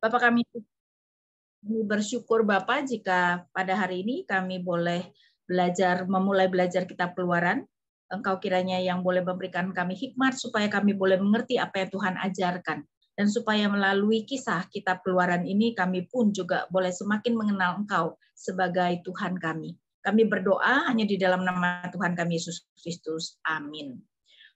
Bapak kami bersyukur Bapak jika pada hari ini kami boleh belajar memulai belajar kitab Keluaran. Engkau kiranya yang boleh memberikan kami hikmat supaya kami boleh mengerti apa yang Tuhan ajarkan dan supaya melalui kisah kitab Keluaran ini kami pun juga boleh semakin mengenal Engkau sebagai Tuhan kami. Kami berdoa hanya di dalam nama Tuhan kami Yesus Kristus. Amin.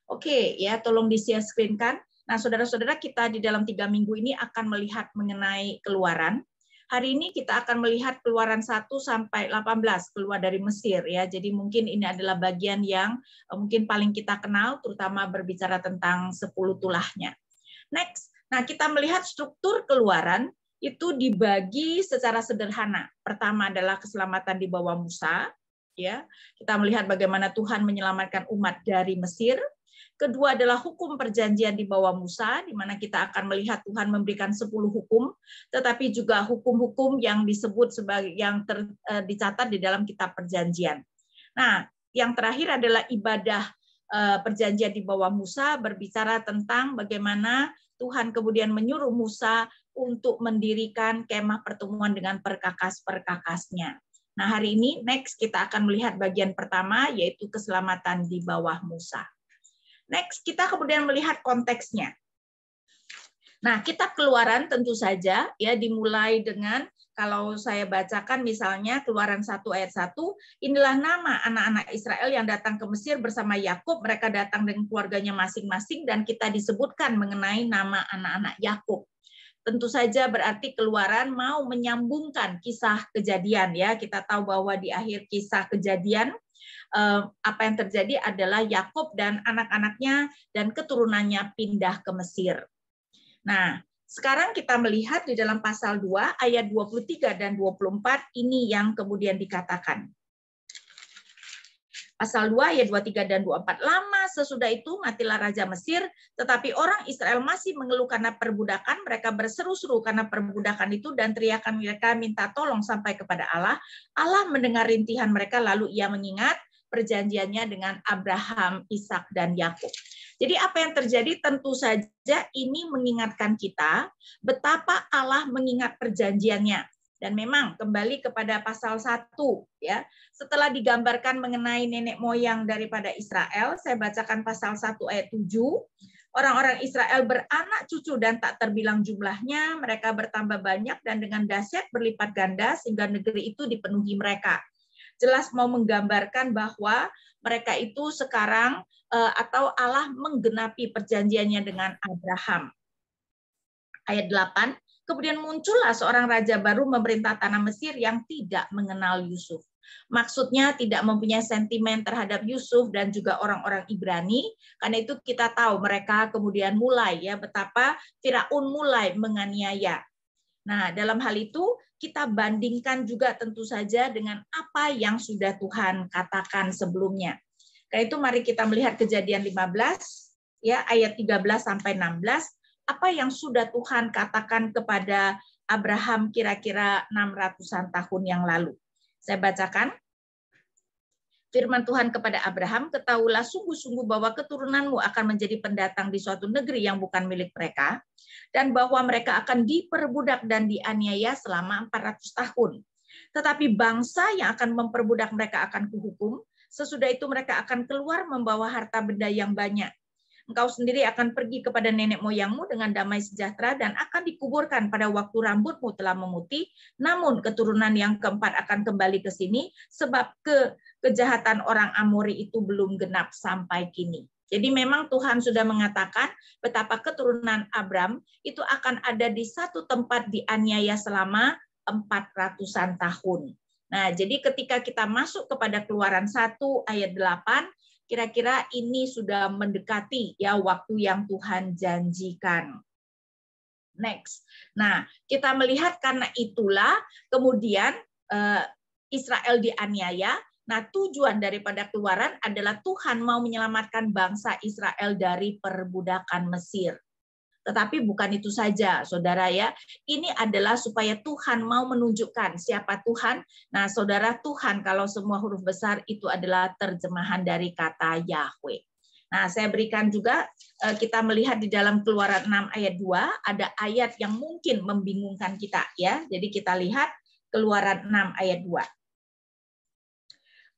Oke, ya tolong di share screen kan Nah, saudara-saudara kita di dalam tiga minggu ini akan melihat mengenai keluaran. Hari ini kita akan melihat keluaran 1 sampai 18 keluar dari Mesir ya. Jadi mungkin ini adalah bagian yang eh, mungkin paling kita kenal terutama berbicara tentang 10 tulahnya. Next, nah kita melihat struktur keluaran itu dibagi secara sederhana. Pertama adalah keselamatan di bawah Musa, ya. Kita melihat bagaimana Tuhan menyelamatkan umat dari Mesir, Kedua adalah hukum perjanjian di bawah Musa, di mana kita akan melihat Tuhan memberikan 10 hukum, tetapi juga hukum-hukum yang disebut sebagai yang ter, e, dicatat di dalam kitab perjanjian. Nah, yang terakhir adalah ibadah e, perjanjian di bawah Musa berbicara tentang bagaimana Tuhan kemudian menyuruh Musa untuk mendirikan kemah pertemuan dengan perkakas-perkakasnya. Nah, hari ini next kita akan melihat bagian pertama yaitu keselamatan di bawah Musa. Next, kita kemudian melihat konteksnya. Nah, kita keluaran tentu saja ya dimulai dengan kalau saya bacakan misalnya keluaran 1 ayat 1, inilah nama anak-anak Israel yang datang ke Mesir bersama Yakub, mereka datang dengan keluarganya masing-masing dan kita disebutkan mengenai nama anak-anak Yakub. Tentu saja berarti keluaran mau menyambungkan kisah kejadian ya. Kita tahu bahwa di akhir kisah kejadian Eh, apa yang terjadi adalah Yakub dan anak-anaknya dan keturunannya pindah ke Mesir. Nah, sekarang kita melihat di dalam pasal 2 ayat 23 dan 24 ini yang kemudian dikatakan. Pasal 2 ayat 23 dan 24. Lama sesudah itu matilah raja Mesir, tetapi orang Israel masih mengeluh karena perbudakan, mereka berseru-seru karena perbudakan itu dan teriakan mereka minta tolong sampai kepada Allah. Allah mendengar rintihan mereka lalu ia mengingat perjanjiannya dengan Abraham, Ishak, dan Yakub. Jadi apa yang terjadi tentu saja ini mengingatkan kita betapa Allah mengingat perjanjiannya. Dan memang kembali kepada pasal 1 ya. Setelah digambarkan mengenai nenek moyang daripada Israel, saya bacakan pasal 1 ayat 7. Orang-orang Israel beranak cucu dan tak terbilang jumlahnya, mereka bertambah banyak dan dengan dahsyat berlipat ganda sehingga negeri itu dipenuhi mereka jelas mau menggambarkan bahwa mereka itu sekarang eh, atau Allah menggenapi perjanjiannya dengan Abraham. Ayat 8, kemudian muncullah seorang raja baru memerintah tanah Mesir yang tidak mengenal Yusuf. Maksudnya tidak mempunyai sentimen terhadap Yusuf dan juga orang-orang Ibrani, karena itu kita tahu mereka kemudian mulai ya betapa Firaun mulai menganiaya. Nah, dalam hal itu kita bandingkan juga tentu saja dengan apa yang sudah Tuhan katakan sebelumnya. Karena itu mari kita melihat kejadian 15 ya ayat 13 sampai 16 apa yang sudah Tuhan katakan kepada Abraham kira-kira 600-an tahun yang lalu. Saya bacakan firman Tuhan kepada Abraham, ketahuilah sungguh-sungguh bahwa keturunanmu akan menjadi pendatang di suatu negeri yang bukan milik mereka, dan bahwa mereka akan diperbudak dan dianiaya selama 400 tahun. Tetapi bangsa yang akan memperbudak mereka akan kuhukum, sesudah itu mereka akan keluar membawa harta benda yang banyak engkau sendiri akan pergi kepada nenek moyangmu dengan damai sejahtera dan akan dikuburkan pada waktu rambutmu telah memutih. Namun keturunan yang keempat akan kembali ke sini sebab ke kejahatan orang Amori itu belum genap sampai kini. Jadi memang Tuhan sudah mengatakan betapa keturunan Abram itu akan ada di satu tempat dianiaya selama 400-an tahun. Nah, jadi ketika kita masuk kepada keluaran 1 ayat 8, kira-kira ini sudah mendekati ya waktu yang Tuhan janjikan. Next. Nah, kita melihat karena itulah kemudian eh, Israel dianiaya. Nah, tujuan daripada keluaran adalah Tuhan mau menyelamatkan bangsa Israel dari perbudakan Mesir. Tetapi bukan itu saja, saudara ya. Ini adalah supaya Tuhan mau menunjukkan siapa Tuhan. Nah, saudara Tuhan kalau semua huruf besar itu adalah terjemahan dari kata Yahweh. Nah, saya berikan juga eh, kita melihat di dalam Keluaran 6 ayat 2 ada ayat yang mungkin membingungkan kita ya. Jadi kita lihat Keluaran 6 ayat 2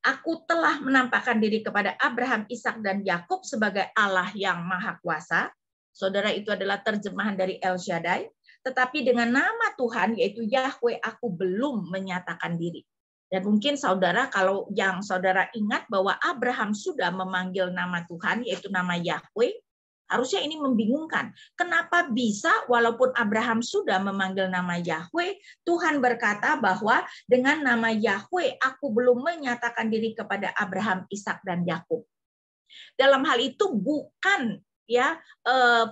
aku telah menampakkan diri kepada Abraham, Ishak dan Yakub sebagai Allah yang Maha Kuasa Saudara itu adalah terjemahan dari El Shaddai, tetapi dengan nama Tuhan yaitu Yahweh aku belum menyatakan diri. Dan mungkin saudara kalau yang saudara ingat bahwa Abraham sudah memanggil nama Tuhan yaitu nama Yahweh, harusnya ini membingungkan. Kenapa bisa walaupun Abraham sudah memanggil nama Yahweh, Tuhan berkata bahwa dengan nama Yahweh aku belum menyatakan diri kepada Abraham, Ishak dan Yakub. Dalam hal itu bukan ya eh,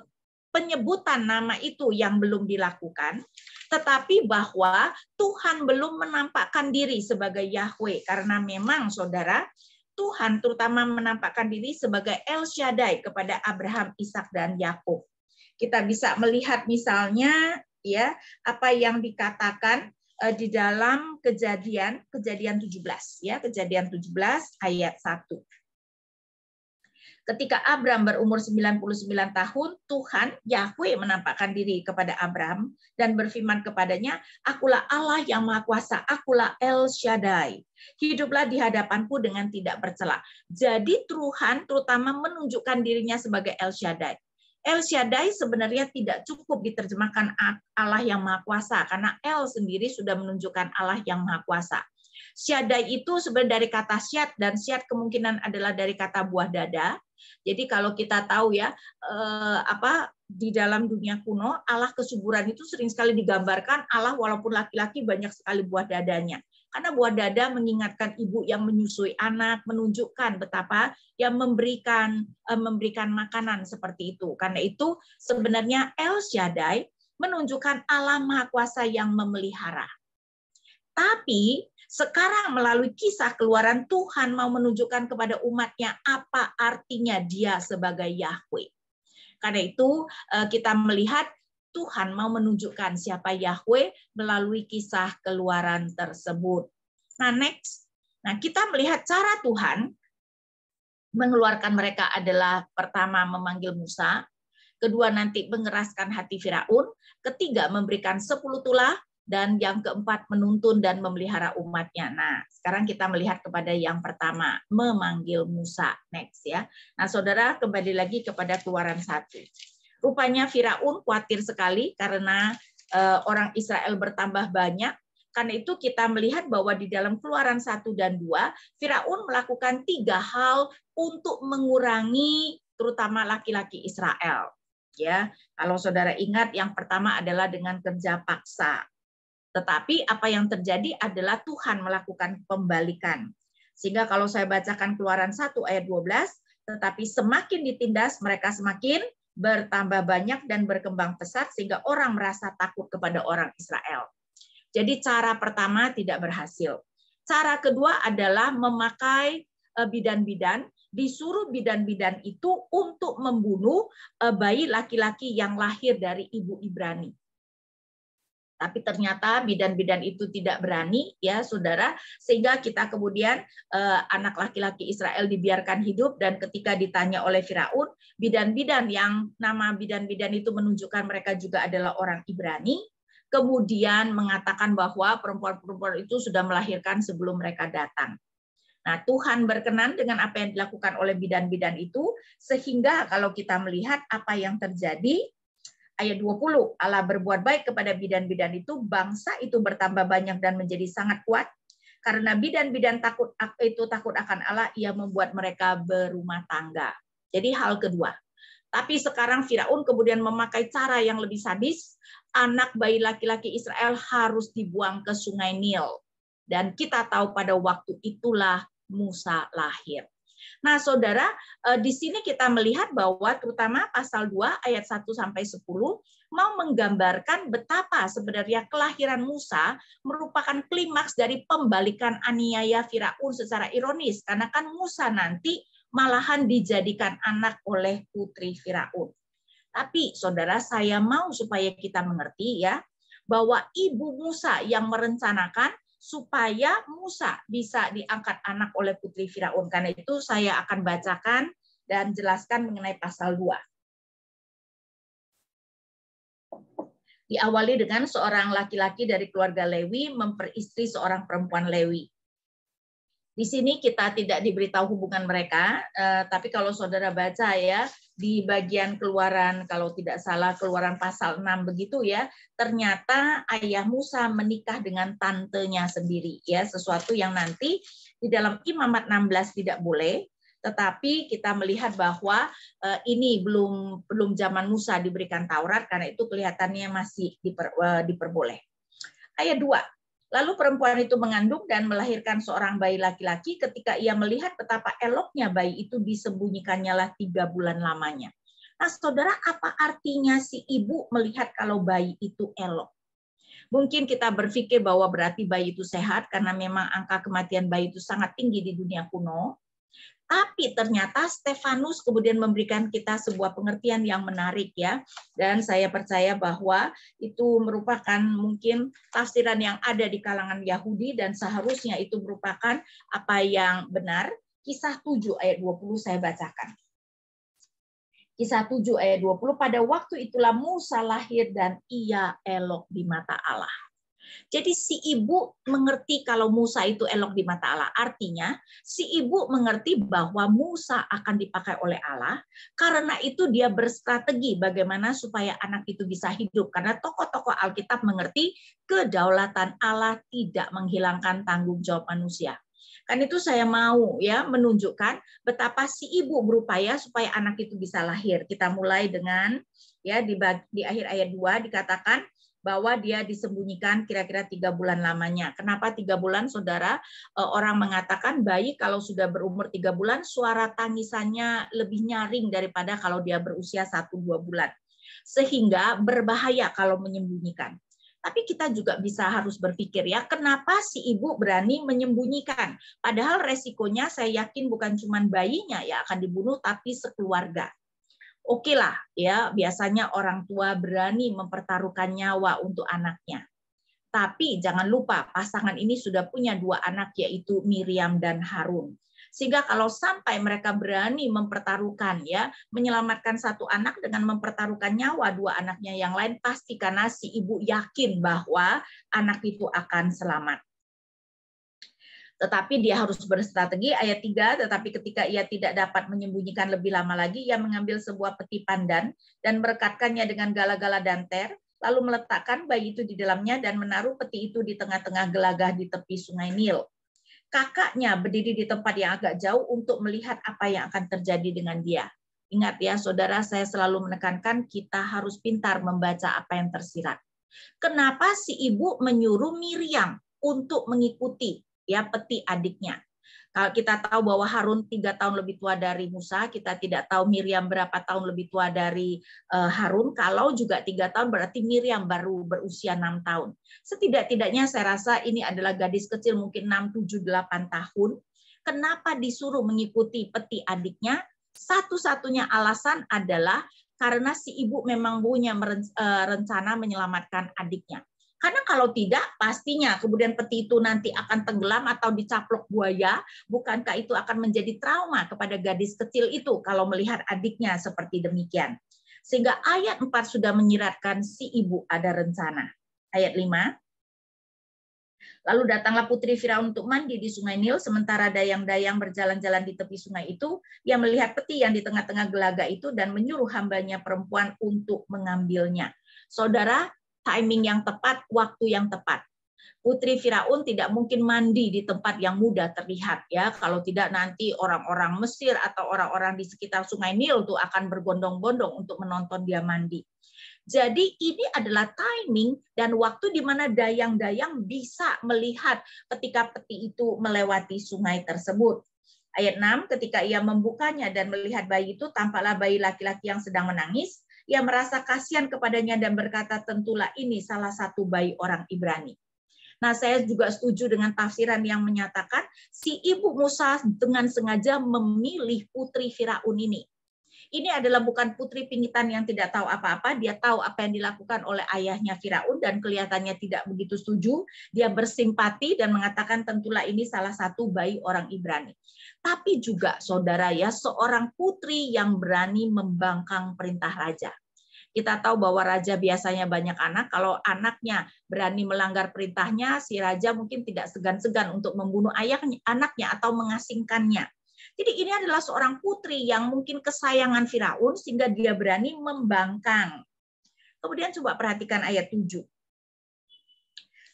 penyebutan nama itu yang belum dilakukan, tetapi bahwa Tuhan belum menampakkan diri sebagai Yahweh karena memang saudara Tuhan terutama menampakkan diri sebagai El Shaddai kepada Abraham, Ishak dan Yakub. Kita bisa melihat misalnya ya apa yang dikatakan eh, di dalam Kejadian Kejadian 17 ya, Kejadian 17 ayat 1 Ketika Abram berumur 99 tahun, Tuhan Yahweh menampakkan diri kepada Abram dan berfirman kepadanya, "Akulah Allah yang Maha Kuasa, akulah El Shaddai. Hiduplah di hadapanku dengan tidak bercela." Jadi Tuhan terutama menunjukkan dirinya sebagai El Shaddai. El Shaddai sebenarnya tidak cukup diterjemahkan Allah yang Maha Kuasa karena El sendiri sudah menunjukkan Allah yang Maha Kuasa. Siadai itu sebenarnya dari kata syad dan syad kemungkinan adalah dari kata buah dada. Jadi kalau kita tahu ya eh, apa di dalam dunia kuno Allah kesuburan itu sering sekali digambarkan Allah walaupun laki-laki banyak sekali buah dadanya. Karena buah dada mengingatkan ibu yang menyusui anak, menunjukkan betapa yang memberikan eh, memberikan makanan seperti itu. Karena itu sebenarnya El Shaddai menunjukkan Allah Maha Kuasa yang memelihara. Tapi sekarang melalui kisah keluaran Tuhan mau menunjukkan kepada umatnya apa artinya dia sebagai Yahweh. Karena itu eh, kita melihat Tuhan mau menunjukkan siapa Yahweh melalui kisah keluaran tersebut. Nah, next. Nah, kita melihat cara Tuhan mengeluarkan mereka adalah pertama memanggil Musa, kedua nanti mengeraskan hati Firaun, ketiga memberikan sepuluh tulah, dan yang keempat menuntun dan memelihara umatnya. Nah, sekarang kita melihat kepada yang pertama, memanggil Musa next ya. Nah, Saudara kembali lagi kepada Keluaran satu. Rupanya Firaun khawatir sekali karena eh, orang Israel bertambah banyak. Karena itu kita melihat bahwa di dalam Keluaran satu dan dua, Firaun melakukan tiga hal untuk mengurangi terutama laki-laki Israel. Ya, kalau saudara ingat, yang pertama adalah dengan kerja paksa tetapi apa yang terjadi adalah Tuhan melakukan pembalikan. Sehingga kalau saya bacakan keluaran 1 ayat 12, tetapi semakin ditindas mereka semakin bertambah banyak dan berkembang pesat sehingga orang merasa takut kepada orang Israel. Jadi cara pertama tidak berhasil. Cara kedua adalah memakai eh, bidan-bidan disuruh bidan-bidan itu untuk membunuh eh, bayi laki-laki yang lahir dari ibu Ibrani tapi ternyata bidan-bidan itu tidak berani ya saudara sehingga kita kemudian eh, anak laki-laki Israel dibiarkan hidup dan ketika ditanya oleh Firaun bidan-bidan yang nama bidan-bidan itu menunjukkan mereka juga adalah orang Ibrani kemudian mengatakan bahwa perempuan-perempuan itu sudah melahirkan sebelum mereka datang. Nah, Tuhan berkenan dengan apa yang dilakukan oleh bidan-bidan itu sehingga kalau kita melihat apa yang terjadi ayat 20, Allah berbuat baik kepada bidan-bidan itu, bangsa itu bertambah banyak dan menjadi sangat kuat. Karena bidan-bidan takut itu takut akan Allah, ia membuat mereka berumah tangga. Jadi hal kedua. Tapi sekarang Firaun kemudian memakai cara yang lebih sadis, anak bayi laki-laki Israel harus dibuang ke Sungai Nil. Dan kita tahu pada waktu itulah Musa lahir. Nah, Saudara, eh, di sini kita melihat bahwa terutama pasal 2 ayat 1 sampai 10 mau menggambarkan betapa sebenarnya kelahiran Musa merupakan klimaks dari pembalikan aniaya Firaun secara ironis karena kan Musa nanti malahan dijadikan anak oleh putri Firaun. Tapi saudara saya mau supaya kita mengerti ya bahwa ibu Musa yang merencanakan supaya Musa bisa diangkat anak oleh putri Firaun. Karena itu saya akan bacakan dan jelaskan mengenai pasal 2. Diawali dengan seorang laki-laki dari keluarga Lewi memperistri seorang perempuan Lewi. Di sini kita tidak diberitahu hubungan mereka, eh, tapi kalau saudara baca ya, di bagian keluaran kalau tidak salah keluaran pasal 6 begitu ya ternyata ayah Musa menikah dengan tantenya sendiri ya sesuatu yang nanti di dalam imamat 16 tidak boleh tetapi kita melihat bahwa eh, ini belum belum zaman Musa diberikan Taurat karena itu kelihatannya masih diper, eh, diperboleh ayat 2 Lalu perempuan itu mengandung dan melahirkan seorang bayi laki-laki ketika ia melihat betapa eloknya bayi itu disembunyikannya lah tiga bulan lamanya. Nah, saudara, apa artinya si ibu melihat kalau bayi itu elok? Mungkin kita berpikir bahwa berarti bayi itu sehat karena memang angka kematian bayi itu sangat tinggi di dunia kuno. Tapi ternyata Stefanus kemudian memberikan kita sebuah pengertian yang menarik ya. Dan saya percaya bahwa itu merupakan mungkin tafsiran yang ada di kalangan Yahudi dan seharusnya itu merupakan apa yang benar. Kisah 7 ayat 20 saya bacakan. Kisah 7 ayat 20, pada waktu itulah Musa lahir dan ia elok di mata Allah. Jadi si ibu mengerti kalau Musa itu elok di mata Allah. Artinya si ibu mengerti bahwa Musa akan dipakai oleh Allah. Karena itu dia berstrategi bagaimana supaya anak itu bisa hidup. Karena tokoh-tokoh Alkitab mengerti kedaulatan Allah tidak menghilangkan tanggung jawab manusia. Kan itu saya mau ya menunjukkan betapa si ibu berupaya supaya anak itu bisa lahir. Kita mulai dengan ya di di akhir ayat 2 dikatakan bahwa dia disembunyikan kira-kira tiga bulan lamanya. Kenapa tiga bulan, saudara? Eh, orang mengatakan bayi kalau sudah berumur tiga bulan, suara tangisannya lebih nyaring daripada kalau dia berusia satu dua bulan. Sehingga berbahaya kalau menyembunyikan. Tapi kita juga bisa harus berpikir ya, kenapa si ibu berani menyembunyikan? Padahal resikonya saya yakin bukan cuma bayinya ya akan dibunuh, tapi sekeluarga oke lah ya biasanya orang tua berani mempertaruhkan nyawa untuk anaknya. Tapi jangan lupa pasangan ini sudah punya dua anak yaitu Miriam dan Harun. Sehingga kalau sampai mereka berani mempertaruhkan ya, menyelamatkan satu anak dengan mempertaruhkan nyawa dua anaknya yang lain pasti karena si ibu yakin bahwa anak itu akan selamat tetapi dia harus berstrategi ayat 3 tetapi ketika ia tidak dapat menyembunyikan lebih lama lagi ia mengambil sebuah peti pandan dan merekatkannya dengan gala-gala danter lalu meletakkan bayi itu di dalamnya dan menaruh peti itu di tengah-tengah gelagah di tepi sungai Nil kakaknya berdiri di tempat yang agak jauh untuk melihat apa yang akan terjadi dengan dia ingat ya saudara saya selalu menekankan kita harus pintar membaca apa yang tersirat kenapa si ibu menyuruh Miriam untuk mengikuti ya peti adiknya. Kalau kita tahu bahwa Harun tiga tahun lebih tua dari Musa, kita tidak tahu Miriam berapa tahun lebih tua dari eh, Harun. Kalau juga tiga tahun berarti Miriam baru berusia enam tahun. Setidak-tidaknya saya rasa ini adalah gadis kecil mungkin enam, tujuh, delapan tahun. Kenapa disuruh mengikuti peti adiknya? Satu-satunya alasan adalah karena si ibu memang punya eh, rencana menyelamatkan adiknya. Karena kalau tidak, pastinya kemudian peti itu nanti akan tenggelam atau dicaplok buaya, bukankah itu akan menjadi trauma kepada gadis kecil itu kalau melihat adiknya seperti demikian. Sehingga ayat 4 sudah menyiratkan si ibu ada rencana. Ayat 5. Lalu datanglah putri Firaun untuk mandi di sungai Nil, sementara dayang-dayang berjalan-jalan di tepi sungai itu, ia melihat peti yang di tengah-tengah gelaga itu dan menyuruh hambanya perempuan untuk mengambilnya. Saudara, timing yang tepat, waktu yang tepat. Putri Firaun tidak mungkin mandi di tempat yang mudah terlihat ya. Kalau tidak nanti orang-orang Mesir atau orang-orang di sekitar Sungai Nil itu akan berbondong-bondong untuk menonton dia mandi. Jadi ini adalah timing dan waktu di mana dayang-dayang bisa melihat ketika peti itu melewati sungai tersebut. Ayat 6, ketika ia membukanya dan melihat bayi itu, tampaklah bayi laki-laki yang sedang menangis, ia merasa kasihan kepadanya dan berkata, tentulah ini salah satu bayi orang Ibrani. Nah, saya juga setuju dengan tafsiran yang menyatakan si ibu Musa dengan sengaja memilih putri Firaun ini. Ini adalah bukan putri pingitan yang tidak tahu apa-apa, dia tahu apa yang dilakukan oleh ayahnya Firaun dan kelihatannya tidak begitu setuju, dia bersimpati dan mengatakan tentulah ini salah satu bayi orang Ibrani tapi juga saudara ya seorang putri yang berani membangkang perintah raja. Kita tahu bahwa raja biasanya banyak anak. Kalau anaknya berani melanggar perintahnya, si raja mungkin tidak segan-segan untuk membunuh ayahnya, anaknya atau mengasingkannya. Jadi ini adalah seorang putri yang mungkin kesayangan Firaun sehingga dia berani membangkang. Kemudian coba perhatikan ayat 7.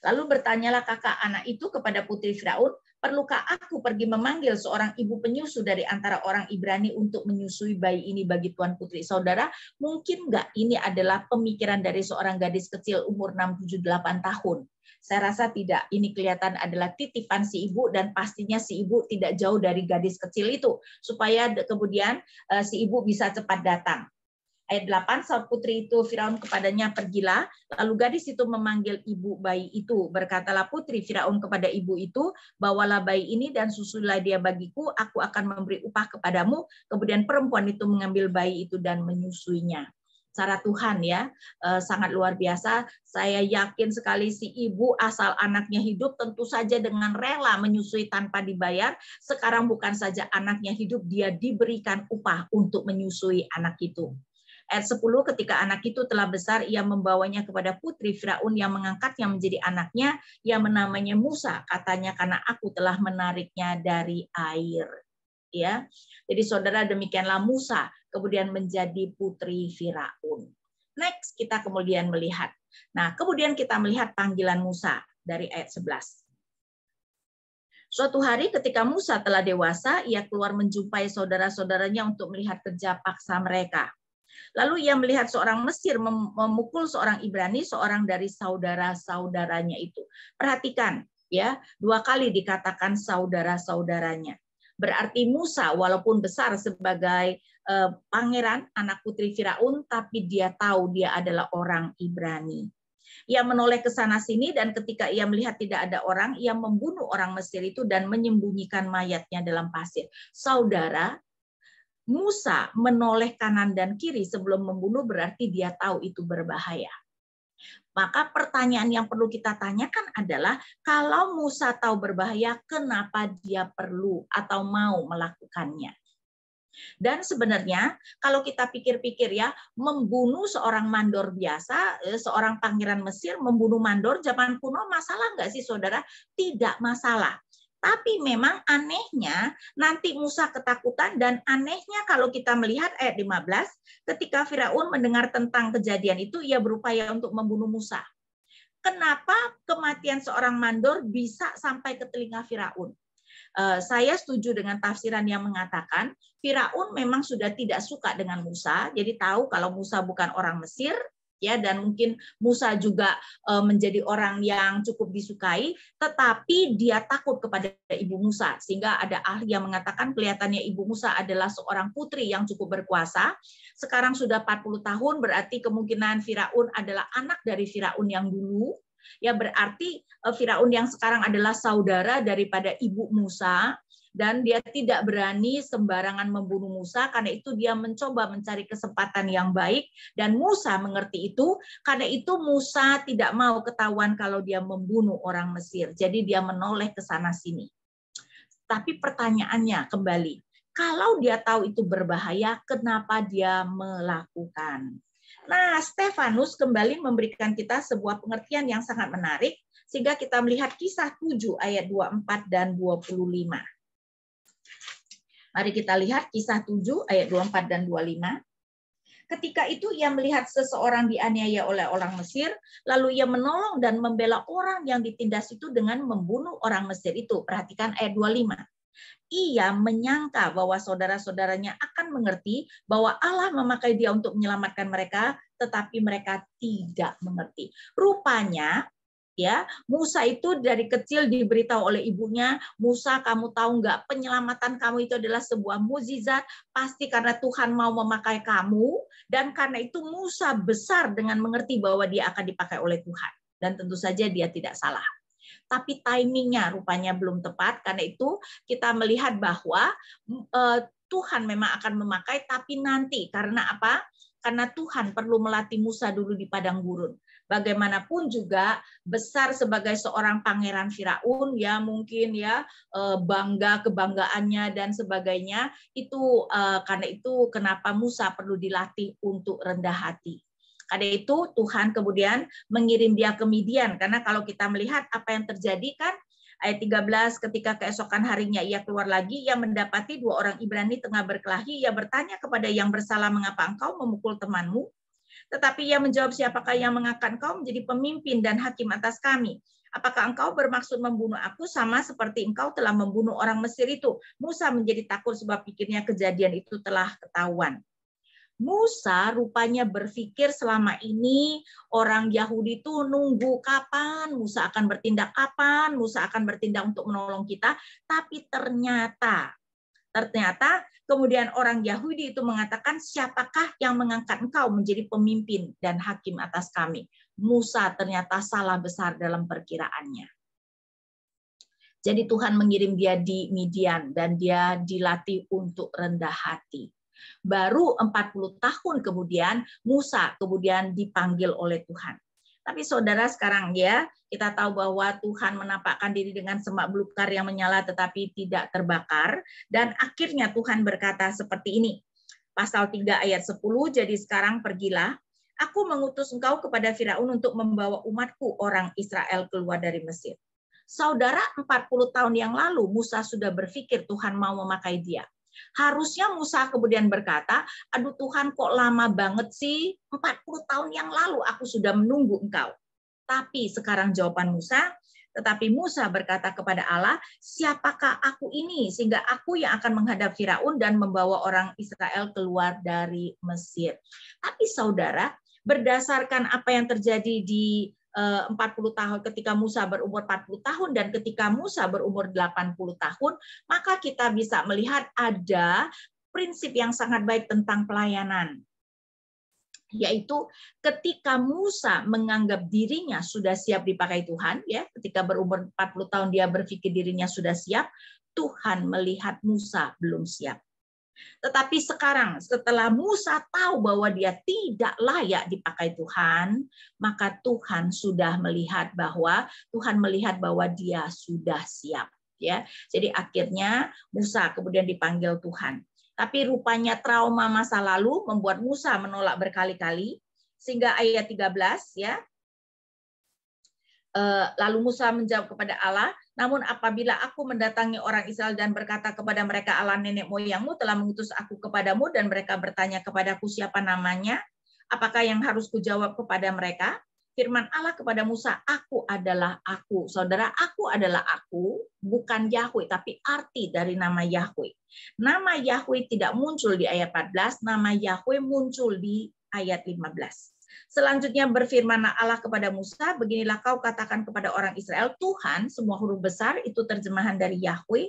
Lalu bertanyalah kakak anak itu kepada putri Firaun, Perlukah aku pergi memanggil seorang ibu penyusu dari antara orang Ibrani untuk menyusui bayi ini bagi Tuan Putri Saudara? Mungkin enggak ini adalah pemikiran dari seorang gadis kecil umur 6, 7, 8 tahun. Saya rasa tidak. Ini kelihatan adalah titipan si ibu dan pastinya si ibu tidak jauh dari gadis kecil itu supaya kemudian eh, si ibu bisa cepat datang. Ayat 8, Saud putri itu Firaun kepadanya pergilah. Lalu gadis itu memanggil ibu bayi itu. Berkatalah putri Firaun kepada ibu itu, bawalah bayi ini dan susulah dia bagiku, aku akan memberi upah kepadamu. Kemudian perempuan itu mengambil bayi itu dan menyusuinya cara Tuhan ya eh, sangat luar biasa. Saya yakin sekali si ibu asal anaknya hidup tentu saja dengan rela menyusui tanpa dibayar. Sekarang bukan saja anaknya hidup, dia diberikan upah untuk menyusui anak itu. Ayat 10 ketika anak itu telah besar ia membawanya kepada putri Firaun yang mengangkatnya menjadi anaknya, yang menamanya Musa, katanya karena aku telah menariknya dari air. Ya. Jadi saudara demikianlah Musa kemudian menjadi putri Firaun. Next kita kemudian melihat. Nah, kemudian kita melihat panggilan Musa dari ayat 11. Suatu hari ketika Musa telah dewasa, ia keluar menjumpai saudara-saudaranya untuk melihat kerja paksa mereka. Lalu ia melihat seorang Mesir memukul seorang Ibrani, seorang dari saudara-saudaranya itu. Perhatikan, ya, dua kali dikatakan saudara-saudaranya. Berarti Musa walaupun besar sebagai uh, pangeran anak putri Firaun tapi dia tahu dia adalah orang Ibrani. Ia menoleh ke sana sini dan ketika ia melihat tidak ada orang, ia membunuh orang Mesir itu dan menyembunyikan mayatnya dalam pasir. Saudara Musa menoleh kanan dan kiri sebelum membunuh berarti dia tahu itu berbahaya. Maka pertanyaan yang perlu kita tanyakan adalah kalau Musa tahu berbahaya, kenapa dia perlu atau mau melakukannya? Dan sebenarnya kalau kita pikir-pikir ya, membunuh seorang mandor biasa, eh, seorang pangeran Mesir membunuh mandor zaman kuno masalah nggak sih saudara? Tidak masalah. Tapi memang anehnya nanti Musa ketakutan dan anehnya kalau kita melihat ayat 15, ketika Firaun mendengar tentang kejadian itu ia berupaya untuk membunuh Musa. Kenapa kematian seorang mandor bisa sampai ke telinga Firaun? Eh, saya setuju dengan tafsiran yang mengatakan Firaun memang sudah tidak suka dengan Musa, jadi tahu kalau Musa bukan orang Mesir, ya dan mungkin Musa juga uh, menjadi orang yang cukup disukai tetapi dia takut kepada ibu Musa sehingga ada ahli yang mengatakan kelihatannya ibu Musa adalah seorang putri yang cukup berkuasa sekarang sudah 40 tahun berarti kemungkinan Firaun adalah anak dari Firaun yang dulu ya berarti e, Firaun yang sekarang adalah saudara daripada ibu Musa dan dia tidak berani sembarangan membunuh Musa karena itu dia mencoba mencari kesempatan yang baik dan Musa mengerti itu karena itu Musa tidak mau ketahuan kalau dia membunuh orang Mesir jadi dia menoleh ke sana sini tapi pertanyaannya kembali kalau dia tahu itu berbahaya kenapa dia melakukan Nah, Stefanus kembali memberikan kita sebuah pengertian yang sangat menarik sehingga kita melihat kisah 7 ayat 24 dan 25. Mari kita lihat kisah 7 ayat 24 dan 25. Ketika itu ia melihat seseorang dianiaya oleh orang Mesir, lalu ia menolong dan membela orang yang ditindas itu dengan membunuh orang Mesir itu. Perhatikan ayat 25. Ia menyangka bahwa saudara-saudaranya akan mengerti bahwa Allah memakai dia untuk menyelamatkan mereka, tetapi mereka tidak mengerti. Rupanya ya Musa itu dari kecil diberitahu oleh ibunya Musa kamu tahu nggak penyelamatan kamu itu adalah sebuah mukjizat pasti karena Tuhan mau memakai kamu dan karena itu Musa besar dengan mengerti bahwa dia akan dipakai oleh Tuhan dan tentu saja dia tidak salah tapi timingnya rupanya belum tepat karena itu kita melihat bahwa e, Tuhan memang akan memakai tapi nanti karena apa karena Tuhan perlu melatih Musa dulu di padang gurun bagaimanapun juga besar sebagai seorang pangeran Firaun ya mungkin ya eh, bangga kebanggaannya dan sebagainya itu eh, karena itu kenapa Musa perlu dilatih untuk rendah hati. Karena itu Tuhan kemudian mengirim dia ke Midian karena kalau kita melihat apa yang terjadi kan ayat 13 ketika keesokan harinya ia keluar lagi ia mendapati dua orang Ibrani tengah berkelahi ia bertanya kepada yang bersalah mengapa engkau memukul temanmu tetapi ia menjawab, siapakah yang mengangkat engkau menjadi pemimpin dan hakim atas kami? Apakah engkau bermaksud membunuh aku sama seperti engkau telah membunuh orang Mesir itu? Musa menjadi takut sebab pikirnya kejadian itu telah ketahuan. Musa rupanya berpikir selama ini orang Yahudi itu nunggu kapan Musa akan bertindak, kapan Musa akan bertindak untuk menolong kita, tapi ternyata Ternyata kemudian orang Yahudi itu mengatakan, siapakah yang mengangkat engkau menjadi pemimpin dan hakim atas kami? Musa ternyata salah besar dalam perkiraannya. Jadi Tuhan mengirim dia di Midian dan dia dilatih untuk rendah hati. Baru 40 tahun kemudian Musa kemudian dipanggil oleh Tuhan. Tapi saudara sekarang ya, kita tahu bahwa Tuhan menampakkan diri dengan semak belukar yang menyala tetapi tidak terbakar. Dan akhirnya Tuhan berkata seperti ini, pasal 3 ayat 10, jadi sekarang pergilah, aku mengutus engkau kepada Firaun untuk membawa umatku orang Israel keluar dari Mesir. Saudara 40 tahun yang lalu Musa sudah berpikir Tuhan mau memakai dia. Harusnya Musa kemudian berkata, aduh Tuhan kok lama banget sih, 40 tahun yang lalu aku sudah menunggu engkau. Tapi sekarang jawaban Musa, tetapi Musa berkata kepada Allah, siapakah aku ini sehingga aku yang akan menghadap Firaun dan membawa orang Israel keluar dari Mesir. Tapi saudara, berdasarkan apa yang terjadi di 40 eh, tahun ketika Musa berumur 40 tahun dan ketika Musa berumur 80 tahun, maka kita bisa melihat ada prinsip yang sangat baik tentang pelayanan yaitu ketika Musa menganggap dirinya sudah siap dipakai Tuhan ya ketika berumur 40 tahun dia berpikir dirinya sudah siap Tuhan melihat Musa belum siap tetapi sekarang setelah Musa tahu bahwa dia tidak layak dipakai Tuhan, maka Tuhan sudah melihat bahwa Tuhan melihat bahwa dia sudah siap, ya. Jadi akhirnya Musa kemudian dipanggil Tuhan. Tapi rupanya trauma masa lalu membuat Musa menolak berkali-kali sehingga ayat 13 ya eh, lalu Musa menjawab kepada Allah, namun apabila aku mendatangi orang Israel dan berkata kepada mereka Allah nenek moyangmu telah mengutus aku kepadamu dan mereka bertanya kepadaku siapa namanya, apakah yang harus kujawab kepada mereka? Firman Allah kepada Musa, aku adalah aku. Saudara, aku adalah aku, bukan Yahweh, tapi arti dari nama Yahweh. Nama Yahweh tidak muncul di ayat 14, nama Yahweh muncul di ayat 15. Selanjutnya berfirman Allah kepada Musa, beginilah kau katakan kepada orang Israel, Tuhan, semua huruf besar itu terjemahan dari Yahweh,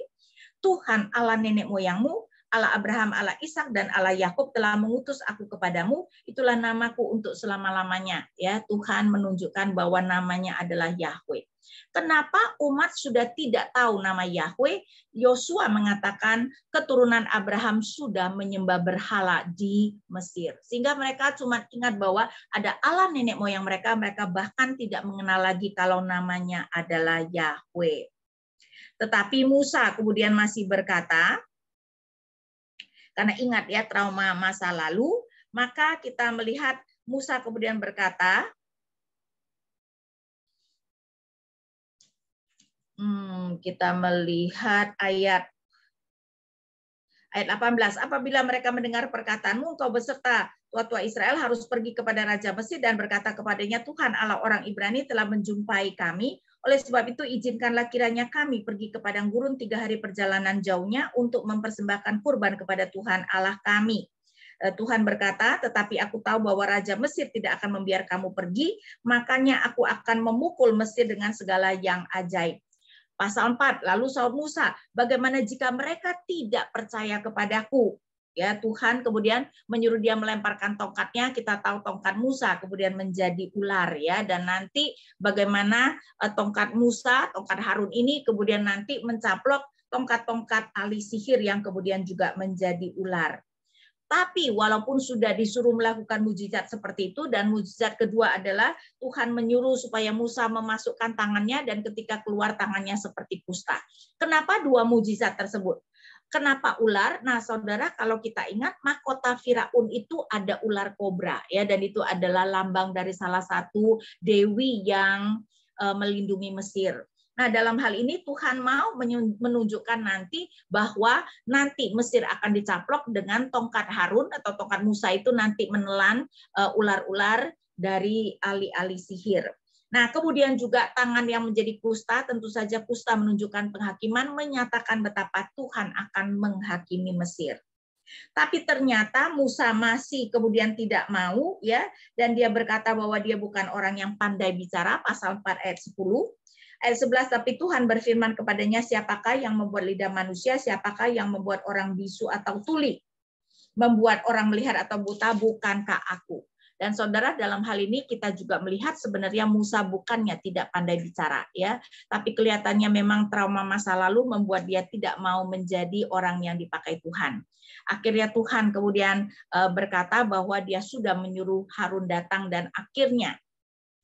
Tuhan Allah nenek moyangmu, Allah Abraham, Allah Ishak dan Allah Yakub telah mengutus aku kepadamu, itulah namaku untuk selama-lamanya. Ya, Tuhan menunjukkan bahwa namanya adalah Yahweh. Kenapa umat sudah tidak tahu nama Yahweh? Yosua mengatakan keturunan Abraham sudah menyembah berhala di Mesir. Sehingga mereka cuma ingat bahwa ada Allah nenek moyang mereka, mereka bahkan tidak mengenal lagi kalau namanya adalah Yahweh. Tetapi Musa kemudian masih berkata, karena ingat ya trauma masa lalu, maka kita melihat Musa kemudian berkata, hmm, kita melihat ayat ayat 18. Apabila mereka mendengar perkataanmu, engkau beserta tua-tua Israel harus pergi kepada Raja Mesir dan berkata kepadanya, Tuhan Allah orang Ibrani telah menjumpai kami, oleh sebab itu izinkanlah kiranya kami pergi ke padang gurun tiga hari perjalanan jauhnya untuk mempersembahkan kurban kepada Tuhan Allah kami. Eh, Tuhan berkata, tetapi aku tahu bahwa Raja Mesir tidak akan membiarkan kamu pergi, makanya aku akan memukul Mesir dengan segala yang ajaib. Pasal 4, lalu Saul Musa, bagaimana jika mereka tidak percaya kepadaku? Ya, Tuhan kemudian menyuruh dia melemparkan tongkatnya, kita tahu tongkat Musa kemudian menjadi ular ya dan nanti bagaimana eh, tongkat Musa, tongkat Harun ini kemudian nanti mencaplok tongkat-tongkat ahli sihir yang kemudian juga menjadi ular. Tapi walaupun sudah disuruh melakukan mujizat seperti itu dan mujizat kedua adalah Tuhan menyuruh supaya Musa memasukkan tangannya dan ketika keluar tangannya seperti kusta. Kenapa dua mujizat tersebut? Kenapa ular? Nah, saudara, kalau kita ingat mahkota Firaun itu ada ular kobra ya, dan itu adalah lambang dari salah satu dewi yang eh, melindungi Mesir. Nah, dalam hal ini Tuhan mau menunjukkan nanti bahwa nanti Mesir akan dicaplok dengan tongkat Harun atau tongkat Musa itu nanti menelan eh, ular-ular dari alih-alih sihir. Nah, kemudian juga tangan yang menjadi kusta, tentu saja kusta menunjukkan penghakiman, menyatakan betapa Tuhan akan menghakimi Mesir. Tapi ternyata Musa masih kemudian tidak mau ya dan dia berkata bahwa dia bukan orang yang pandai bicara pasal 4 ayat 10 Ayat 11, tapi Tuhan berfirman kepadanya, siapakah yang membuat lidah manusia, siapakah yang membuat orang bisu atau tuli, membuat orang melihat atau buta, bukankah aku? Dan saudara dalam hal ini kita juga melihat sebenarnya Musa bukannya tidak pandai bicara ya, tapi kelihatannya memang trauma masa lalu membuat dia tidak mau menjadi orang yang dipakai Tuhan. Akhirnya Tuhan kemudian eh, berkata bahwa dia sudah menyuruh Harun datang dan akhirnya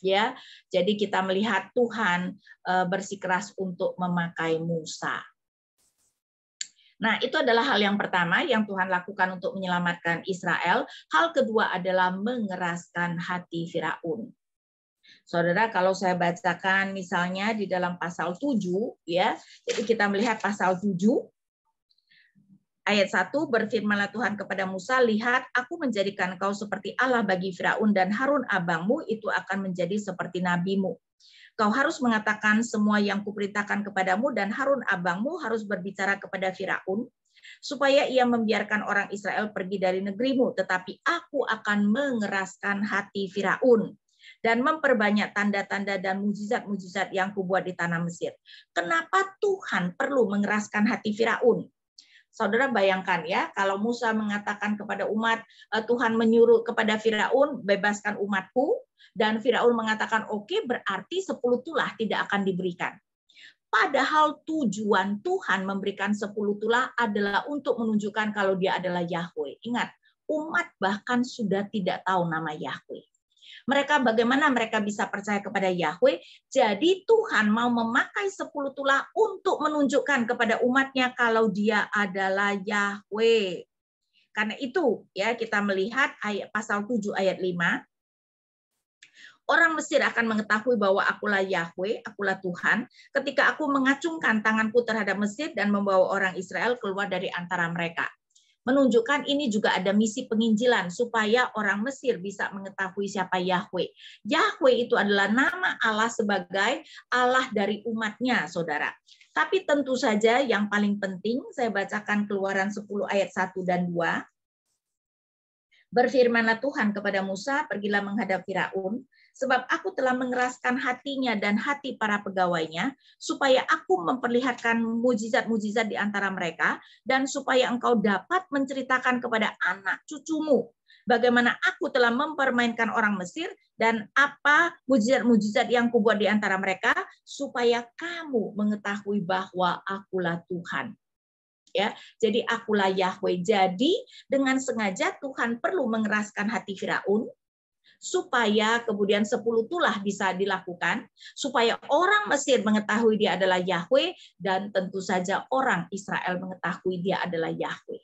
ya. Jadi kita melihat Tuhan eh, bersikeras untuk memakai Musa. Nah, itu adalah hal yang pertama yang Tuhan lakukan untuk menyelamatkan Israel. Hal kedua adalah mengeraskan hati Firaun. Saudara, kalau saya bacakan misalnya di dalam pasal 7 ya. Jadi kita melihat pasal 7 Ayat 1, berfirmanlah Tuhan kepada Musa, lihat aku menjadikan kau seperti Allah bagi Firaun dan Harun abangmu itu akan menjadi seperti nabimu. Kau harus mengatakan semua yang kuperintahkan kepadamu dan Harun abangmu harus berbicara kepada Firaun supaya ia membiarkan orang Israel pergi dari negerimu, tetapi aku akan mengeraskan hati Firaun dan memperbanyak tanda-tanda dan mujizat-mujizat yang kubuat di tanah Mesir. Kenapa Tuhan perlu mengeraskan hati Firaun? Saudara bayangkan ya, kalau Musa mengatakan kepada umat, eh, Tuhan menyuruh kepada Firaun, bebaskan umatku, dan Firaun mengatakan oke, okay, berarti sepuluh tulah tidak akan diberikan. Padahal tujuan Tuhan memberikan sepuluh tulah adalah untuk menunjukkan kalau dia adalah Yahweh. Ingat, umat bahkan sudah tidak tahu nama Yahweh. Mereka bagaimana mereka bisa percaya kepada Yahweh? Jadi Tuhan mau memakai sepuluh tulah untuk menunjukkan kepada umatnya kalau dia adalah Yahweh. Karena itu ya kita melihat ayat pasal 7 ayat 5 orang Mesir akan mengetahui bahwa akulah Yahweh, akulah Tuhan, ketika aku mengacungkan tanganku terhadap Mesir dan membawa orang Israel keluar dari antara mereka menunjukkan ini juga ada misi penginjilan supaya orang Mesir bisa mengetahui siapa Yahweh. Yahweh itu adalah nama Allah sebagai Allah dari umatnya, saudara. Tapi tentu saja yang paling penting, saya bacakan keluaran 10 ayat 1 dan 2. Berfirmanlah Tuhan kepada Musa, pergilah menghadap Firaun, sebab aku telah mengeraskan hatinya dan hati para pegawainya, supaya aku memperlihatkan mujizat-mujizat di antara mereka, dan supaya engkau dapat menceritakan kepada anak cucumu bagaimana aku telah mempermainkan orang Mesir dan apa mujizat-mujizat yang kubuat di antara mereka, supaya kamu mengetahui bahwa akulah Tuhan ya. Jadi akulah Yahweh. Jadi dengan sengaja Tuhan perlu mengeraskan hati Firaun supaya kemudian sepuluh tulah bisa dilakukan, supaya orang Mesir mengetahui dia adalah Yahweh, dan tentu saja orang Israel mengetahui dia adalah Yahweh.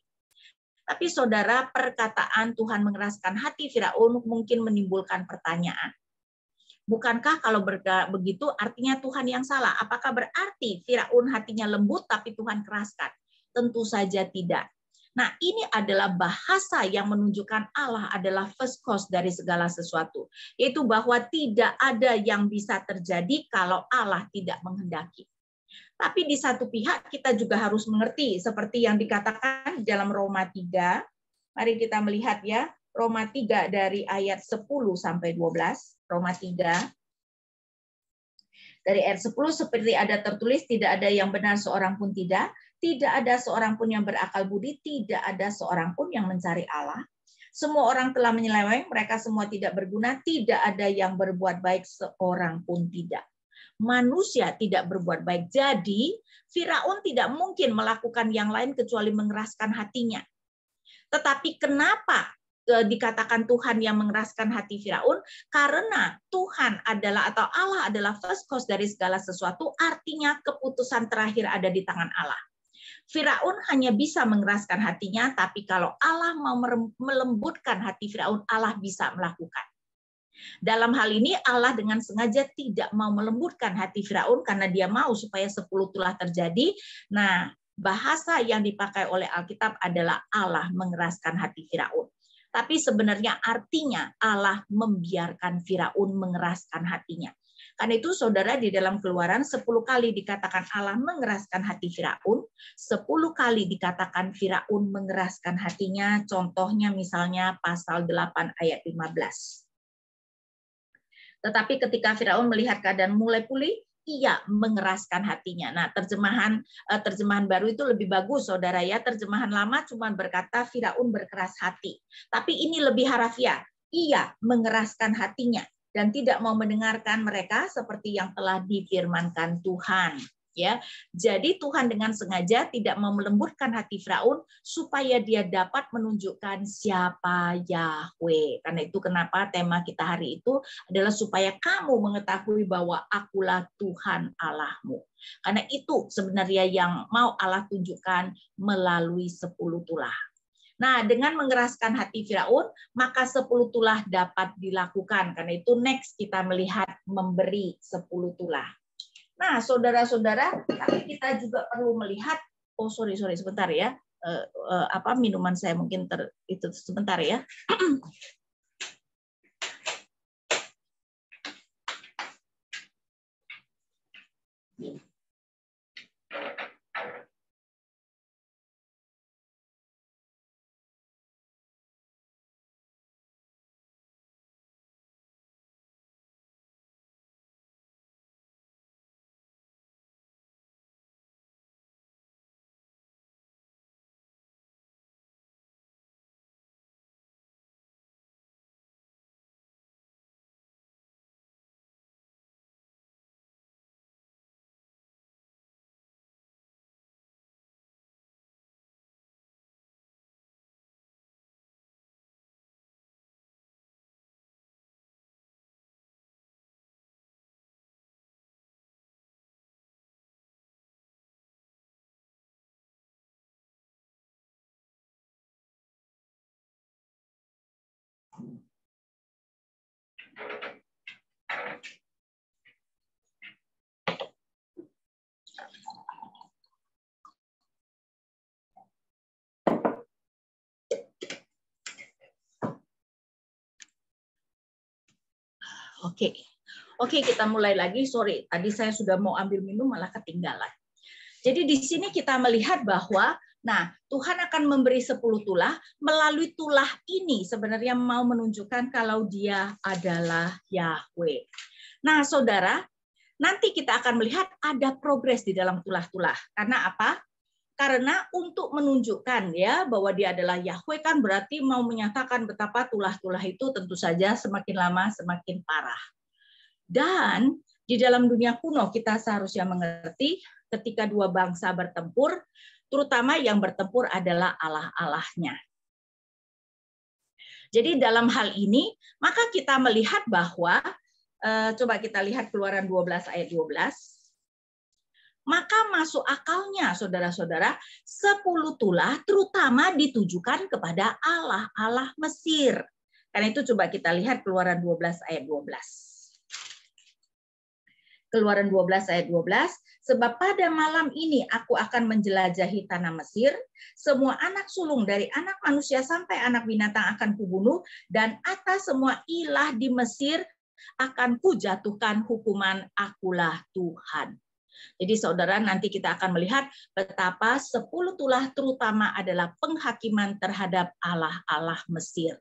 Tapi saudara, perkataan Tuhan mengeraskan hati Firaun mungkin menimbulkan pertanyaan. Bukankah kalau begitu artinya Tuhan yang salah? Apakah berarti Firaun hatinya lembut tapi Tuhan keraskan? Tentu saja tidak. Nah, ini adalah bahasa yang menunjukkan Allah adalah first cause dari segala sesuatu, yaitu bahwa tidak ada yang bisa terjadi kalau Allah tidak menghendaki. Tapi di satu pihak kita juga harus mengerti seperti yang dikatakan dalam Roma 3. Mari kita melihat ya, Roma 3 dari ayat 10 sampai 12. Roma 3 dari ayat 10 seperti ada tertulis tidak ada yang benar seorang pun tidak tidak ada seorang pun yang berakal budi, tidak ada seorang pun yang mencari Allah. Semua orang telah menyeleweng, mereka semua tidak berguna, tidak ada yang berbuat baik, seorang pun tidak. Manusia tidak berbuat baik. Jadi, Firaun tidak mungkin melakukan yang lain kecuali mengeraskan hatinya. Tetapi kenapa e, dikatakan Tuhan yang mengeraskan hati Firaun karena Tuhan adalah atau Allah adalah first cause dari segala sesuatu artinya keputusan terakhir ada di tangan Allah. Firaun hanya bisa mengeraskan hatinya, tapi kalau Allah mau melembutkan hati Firaun, Allah bisa melakukan. Dalam hal ini Allah dengan sengaja tidak mau melembutkan hati Firaun karena dia mau supaya sepuluh tulah terjadi. Nah, bahasa yang dipakai oleh Alkitab adalah Allah mengeraskan hati Firaun. Tapi sebenarnya artinya Allah membiarkan Firaun mengeraskan hatinya. Karena itu saudara di dalam keluaran 10 kali dikatakan Allah mengeraskan hati Firaun, 10 kali dikatakan Firaun mengeraskan hatinya, contohnya misalnya pasal 8 ayat 15. Tetapi ketika Firaun melihat keadaan mulai pulih, ia mengeraskan hatinya. Nah, terjemahan eh, terjemahan baru itu lebih bagus, saudara ya. Terjemahan lama cuma berkata Firaun berkeras hati, tapi ini lebih harafiah. Ia mengeraskan hatinya dan tidak mau mendengarkan mereka seperti yang telah difirmankan Tuhan ya. Jadi Tuhan dengan sengaja tidak mau melembutkan hati Firaun supaya dia dapat menunjukkan siapa Yahweh. Karena itu kenapa tema kita hari itu adalah supaya kamu mengetahui bahwa akulah Tuhan Allahmu. Karena itu sebenarnya yang mau Allah tunjukkan melalui sepuluh tulah. Nah, dengan mengeraskan hati Firaun, maka sepuluh tulah dapat dilakukan. Karena itu next kita melihat memberi sepuluh tulah. Nah, saudara-saudara, tapi kita juga perlu melihat, oh sorry, sorry, sebentar ya. Uh, uh, apa minuman saya mungkin ter, itu sebentar ya. Thank Oke. Okay. Oke, okay, kita mulai lagi. Sorry, tadi saya sudah mau ambil minum malah ketinggalan. Jadi di sini kita melihat bahwa nah, Tuhan akan memberi sepuluh tulah, melalui tulah ini sebenarnya mau menunjukkan kalau dia adalah Yahweh. Nah, Saudara, nanti kita akan melihat ada progres di dalam tulah-tulah. Karena apa? karena untuk menunjukkan ya bahwa dia adalah Yahweh kan berarti mau menyatakan betapa tulah-tulah itu tentu saja semakin lama semakin parah. Dan di dalam dunia kuno kita seharusnya mengerti ketika dua bangsa bertempur, terutama yang bertempur adalah Allah-Allahnya. Jadi dalam hal ini, maka kita melihat bahwa, eh, coba kita lihat keluaran 12 ayat 12, maka masuk akalnya saudara-saudara sepuluh tulah terutama ditujukan kepada Allah Allah Mesir. Karena itu coba kita lihat Keluaran 12 ayat 12. Keluaran 12 ayat 12, sebab pada malam ini aku akan menjelajahi tanah Mesir, semua anak sulung dari anak manusia sampai anak binatang akan kubunuh dan atas semua ilah di Mesir akan kujatuhkan hukuman akulah Tuhan. Jadi saudara nanti kita akan melihat betapa sepuluh tulah terutama adalah penghakiman terhadap Allah-Allah Mesir.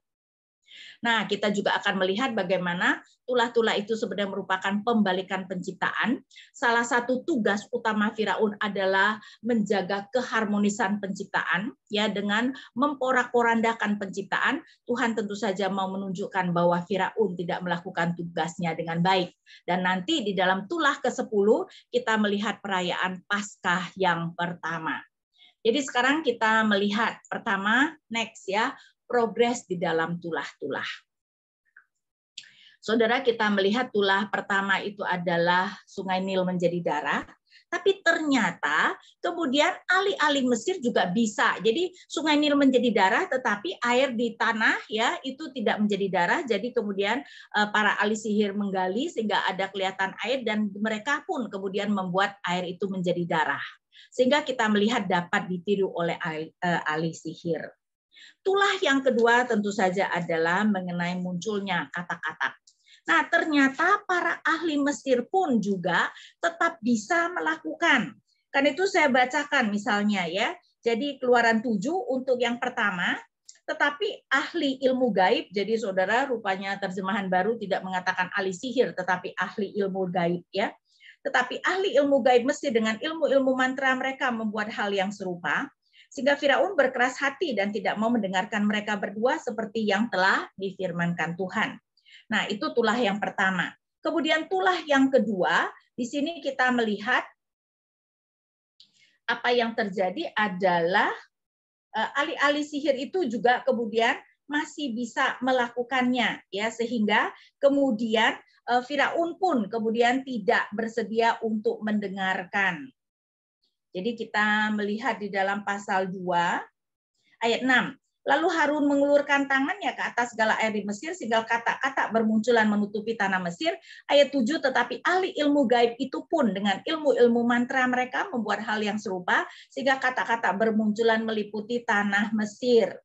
Nah, kita juga akan melihat bagaimana tulah-tulah itu sebenarnya merupakan pembalikan penciptaan. Salah satu tugas utama Firaun adalah menjaga keharmonisan penciptaan ya dengan memporak-porandakan penciptaan. Tuhan tentu saja mau menunjukkan bahwa Firaun tidak melakukan tugasnya dengan baik. Dan nanti di dalam tulah ke-10 kita melihat perayaan Paskah yang pertama. Jadi sekarang kita melihat pertama next ya progres di dalam tulah-tulah. Saudara kita melihat tulah pertama itu adalah Sungai Nil menjadi darah, tapi ternyata kemudian alih-alih Mesir juga bisa. Jadi Sungai Nil menjadi darah, tetapi air di tanah ya itu tidak menjadi darah. Jadi kemudian eh, para ahli sihir menggali sehingga ada kelihatan air dan mereka pun kemudian membuat air itu menjadi darah. Sehingga kita melihat dapat ditiru oleh ahli, eh, sihir. Tulah yang kedua tentu saja adalah mengenai munculnya kata-kata. Nah, ternyata para ahli Mesir pun juga tetap bisa melakukan. Kan itu saya bacakan misalnya ya. Jadi keluaran tujuh untuk yang pertama, tetapi ahli ilmu gaib, jadi saudara rupanya terjemahan baru tidak mengatakan ahli sihir, tetapi ahli ilmu gaib ya. Tetapi ahli ilmu gaib mesti dengan ilmu-ilmu mantra mereka membuat hal yang serupa. Sehingga Firaun berkeras hati dan tidak mau mendengarkan mereka berdua seperti yang telah difirmankan Tuhan. Nah, itu tulah yang pertama. Kemudian tulah yang kedua, di sini kita melihat apa yang terjadi adalah e, alih-alih sihir itu juga kemudian masih bisa melakukannya ya sehingga kemudian e, Firaun pun kemudian tidak bersedia untuk mendengarkan jadi kita melihat di dalam pasal 2 ayat 6. Lalu Harun mengulurkan tangannya ke atas segala air di Mesir sehingga kata-kata bermunculan menutupi tanah Mesir. Ayat 7 tetapi ahli ilmu gaib itu pun dengan ilmu-ilmu mantra mereka membuat hal yang serupa sehingga kata-kata bermunculan meliputi tanah Mesir.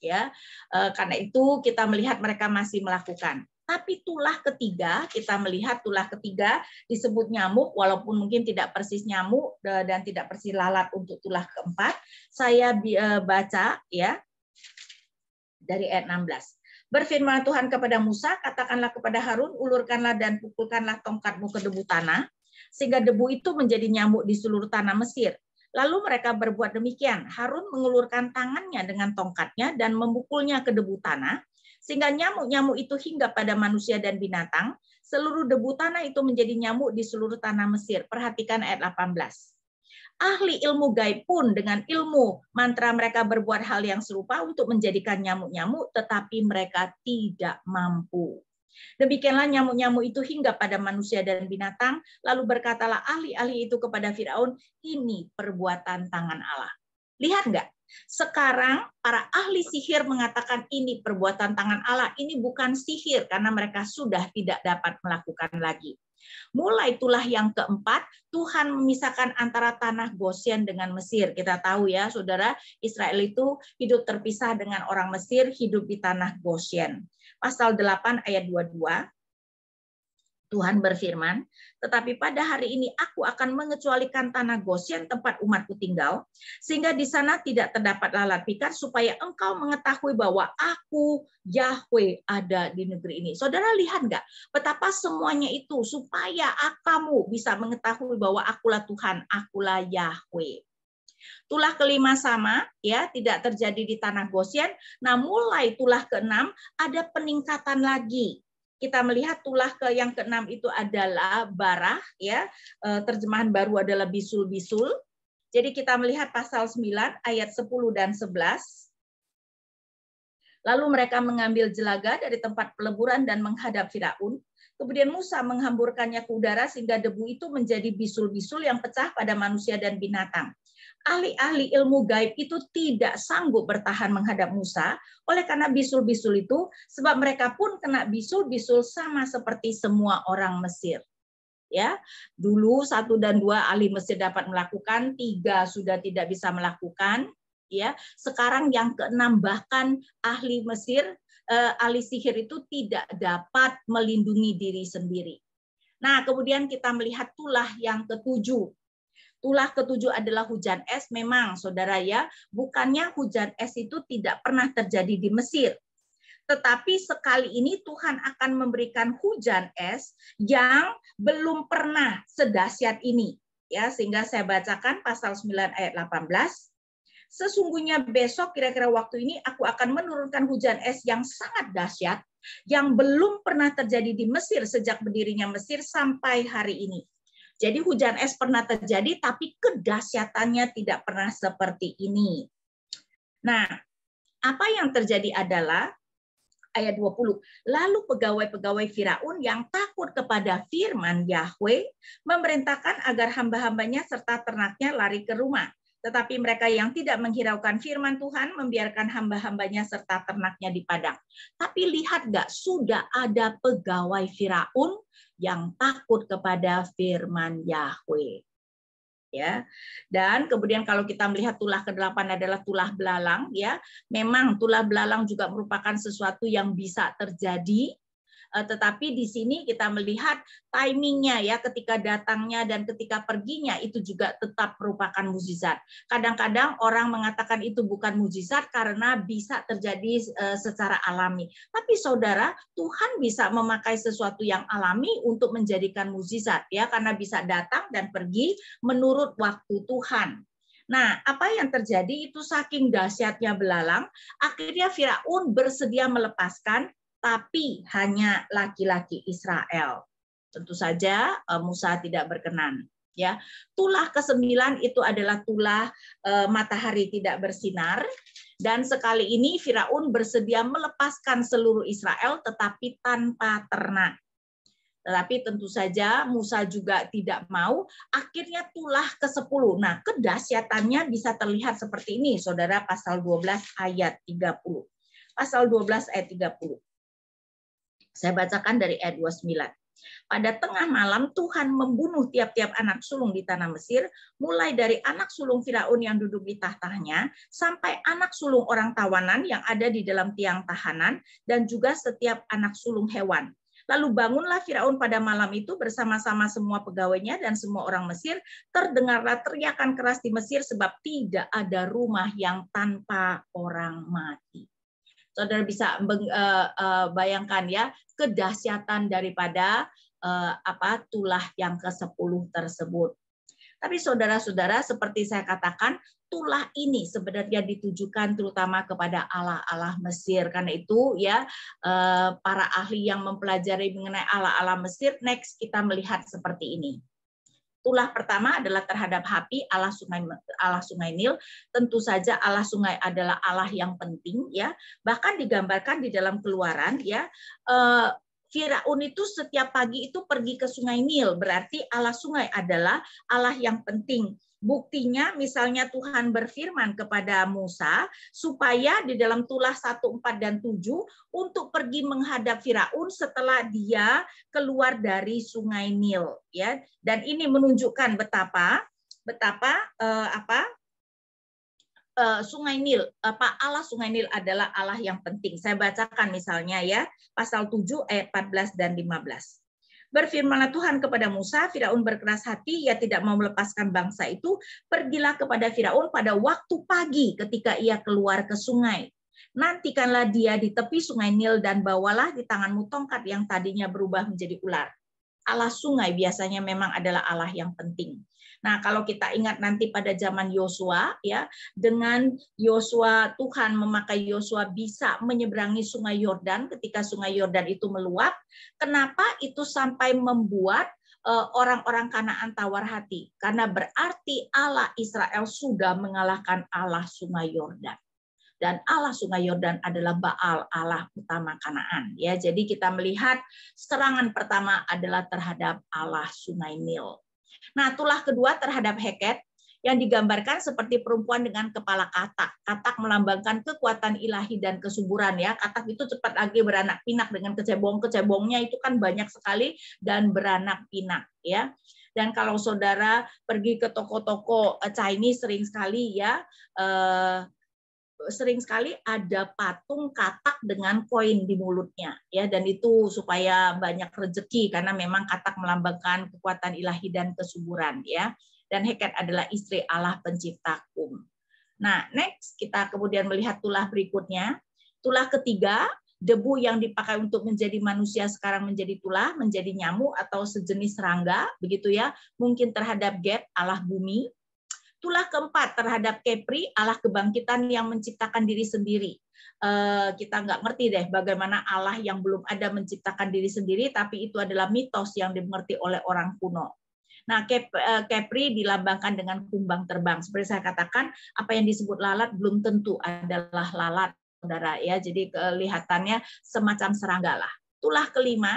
Ya. Eh, karena itu kita melihat mereka masih melakukan. Tapi tulah ketiga, kita melihat tulah ketiga disebut nyamuk, walaupun mungkin tidak persis nyamuk e, dan tidak persis lalat untuk tulah keempat. Saya e, baca ya dari ayat 16. Berfirman Tuhan kepada Musa, katakanlah kepada Harun, ulurkanlah dan pukulkanlah tongkatmu ke debu tanah, sehingga debu itu menjadi nyamuk di seluruh tanah Mesir. Lalu mereka berbuat demikian. Harun mengulurkan tangannya dengan tongkatnya dan memukulnya ke debu tanah, sehingga nyamuk-nyamuk itu hingga pada manusia dan binatang. Seluruh debu tanah itu menjadi nyamuk di seluruh tanah Mesir. Perhatikan ayat 18 ahli ilmu gaib pun dengan ilmu mantra mereka berbuat hal yang serupa untuk menjadikan nyamuk-nyamuk, tetapi mereka tidak mampu. Demikianlah nyamuk-nyamuk itu hingga pada manusia dan binatang, lalu berkatalah ahli-ahli itu kepada Firaun, ini perbuatan tangan Allah. Lihat nggak? Sekarang para ahli sihir mengatakan ini perbuatan tangan Allah, ini bukan sihir karena mereka sudah tidak dapat melakukan lagi. Mulai itulah yang keempat, Tuhan memisahkan antara tanah Goshen dengan Mesir. Kita tahu ya, saudara, Israel itu hidup terpisah dengan orang Mesir, hidup di tanah Goshen. Pasal 8 ayat 22, Tuhan berfirman, tetapi pada hari ini aku akan mengecualikan tanah Gosien tempat umatku tinggal, sehingga di sana tidak terdapat lalat pikar supaya engkau mengetahui bahwa aku Yahweh ada di negeri ini. Saudara lihat nggak betapa semuanya itu supaya kamu bisa mengetahui bahwa akulah Tuhan, akulah Yahweh. Tulah kelima sama, ya tidak terjadi di tanah Gosien. Nah, mulai tulah keenam ada peningkatan lagi kita melihat tulah ke yang keenam itu adalah barah ya e, terjemahan baru adalah bisul-bisul. Jadi kita melihat pasal 9 ayat 10 dan 11. Lalu mereka mengambil jelaga dari tempat peleburan dan menghadap Firaun. Kemudian Musa menghamburkannya ke udara sehingga debu itu menjadi bisul-bisul yang pecah pada manusia dan binatang ahli-ahli ilmu gaib itu tidak sanggup bertahan menghadap Musa oleh karena bisul-bisul itu sebab mereka pun kena bisul-bisul sama seperti semua orang Mesir. Ya, dulu satu dan dua ahli Mesir dapat melakukan, tiga sudah tidak bisa melakukan. Ya, sekarang yang keenam bahkan ahli Mesir, eh, ahli sihir itu tidak dapat melindungi diri sendiri. Nah, kemudian kita melihat tulah yang ketujuh Tulah ketujuh adalah hujan es memang Saudara ya, bukannya hujan es itu tidak pernah terjadi di Mesir. Tetapi sekali ini Tuhan akan memberikan hujan es yang belum pernah sedahsyat ini. Ya, sehingga saya bacakan pasal 9 ayat 18 sesungguhnya besok kira-kira waktu ini aku akan menurunkan hujan es yang sangat dahsyat yang belum pernah terjadi di Mesir sejak berdirinya Mesir sampai hari ini. Jadi hujan es pernah terjadi tapi kedahsyatannya tidak pernah seperti ini. Nah, apa yang terjadi adalah ayat 20. Lalu pegawai-pegawai Firaun yang takut kepada firman Yahweh memerintahkan agar hamba-hambanya serta ternaknya lari ke rumah tetapi mereka yang tidak menghiraukan firman Tuhan membiarkan hamba-hambanya serta ternaknya di padang. Tapi lihat gak, sudah ada pegawai Firaun yang takut kepada firman Yahweh. Ya. Dan kemudian kalau kita melihat tulah ke-8 adalah tulah belalang ya. Memang tulah belalang juga merupakan sesuatu yang bisa terjadi Eh, tetapi di sini kita melihat timingnya ya ketika datangnya dan ketika perginya itu juga tetap merupakan mujizat Kadang-kadang orang mengatakan itu bukan mujizat karena bisa terjadi eh, secara alami. Tapi saudara, Tuhan bisa memakai sesuatu yang alami untuk menjadikan mujizat ya karena bisa datang dan pergi menurut waktu Tuhan. Nah, apa yang terjadi itu saking dahsyatnya belalang, akhirnya Firaun bersedia melepaskan tapi hanya laki-laki Israel. Tentu saja eh, Musa tidak berkenan. Ya, tulah kesembilan itu adalah tulah e, matahari tidak bersinar dan sekali ini Firaun bersedia melepaskan seluruh Israel tetapi tanpa ternak. Tetapi tentu saja Musa juga tidak mau, akhirnya tulah ke-10. Nah, kedahsyatannya bisa terlihat seperti ini, Saudara pasal 12 ayat 30. Pasal 12 ayat 30. Saya bacakan dari ayat 29. Pada tengah malam Tuhan membunuh tiap-tiap anak sulung di tanah Mesir, mulai dari anak sulung Firaun yang duduk di tahtanya sampai anak sulung orang tawanan yang ada di dalam tiang tahanan dan juga setiap anak sulung hewan. Lalu bangunlah Firaun pada malam itu bersama-sama semua pegawainya dan semua orang Mesir. Terdengarlah teriakan keras di Mesir sebab tidak ada rumah yang tanpa orang mati. Saudara bisa eh, eh, bayangkan ya kedahsyatan daripada eh, apa tulah yang ke-10 tersebut. Tapi saudara-saudara, seperti saya katakan, tulah ini sebenarnya ditujukan terutama kepada Allah-Allah Mesir. Karena itu ya para ahli yang mempelajari mengenai Allah-Allah Mesir, next kita melihat seperti ini. Tulah pertama adalah terhadap Hapi, Allah Sungai Allah Sungai Nil. Tentu saja Allah Sungai adalah Allah yang penting ya. Bahkan digambarkan di dalam Keluaran ya eh, Firaun itu setiap pagi itu pergi ke Sungai Nil, berarti Allah sungai adalah Allah yang penting. Buktinya misalnya Tuhan berfirman kepada Musa supaya di dalam tulah 1, 4, dan 7 untuk pergi menghadap Firaun setelah dia keluar dari sungai Nil. ya Dan ini menunjukkan betapa betapa eh, apa eh, Sungai Nil, apa Allah Sungai Nil adalah Allah yang penting. Saya bacakan misalnya ya, pasal 7 ayat 14 dan 15. Berfirmanlah Tuhan kepada Musa, Firaun berkeras hati, ia tidak mau melepaskan bangsa itu. Pergilah kepada Firaun pada waktu pagi ketika ia keluar ke sungai. Nantikanlah dia di tepi sungai Nil dan bawalah di tanganmu tongkat yang tadinya berubah menjadi ular. Allah sungai biasanya memang adalah Allah yang penting. Nah, kalau kita ingat nanti pada zaman Yosua ya, dengan Yosua Tuhan memakai Yosua bisa menyeberangi Sungai Yordan ketika Sungai Yordan itu meluap, kenapa itu sampai membuat eh, orang-orang Kanaan tawar hati karena berarti Allah Israel sudah mengalahkan Allah Sungai Yordan dan Allah Sungai Yordan adalah Baal Allah utama Kanaan ya jadi kita melihat serangan pertama adalah terhadap Allah Sungai Nil Nah, tulah kedua terhadap Heket yang digambarkan seperti perempuan dengan kepala katak. Katak melambangkan kekuatan ilahi dan kesuburan ya. Katak itu cepat lagi beranak pinak dengan kecebong-kecebongnya itu kan banyak sekali dan beranak pinak ya. Dan kalau saudara pergi ke toko-toko eh, Chinese sering sekali ya eh, sering sekali ada patung katak dengan koin di mulutnya ya dan itu supaya banyak rezeki karena memang katak melambangkan kekuatan ilahi dan kesuburan ya dan Heket adalah istri Allah pencipta kum. Nah, next kita kemudian melihat tulah berikutnya. Tulah ketiga, debu yang dipakai untuk menjadi manusia sekarang menjadi tulah, menjadi nyamuk atau sejenis serangga begitu ya, mungkin terhadap get Allah bumi Itulah keempat terhadap Kepri, Allah kebangkitan yang menciptakan diri sendiri. Eh, kita nggak ngerti deh bagaimana Allah yang belum ada menciptakan diri sendiri, tapi itu adalah mitos yang dimengerti oleh orang kuno. Nah, eh, Kepri dilambangkan dengan kumbang terbang. Seperti saya katakan, apa yang disebut lalat belum tentu adalah lalat, saudara. Ya, jadi kelihatannya semacam serangga lah. Itulah kelima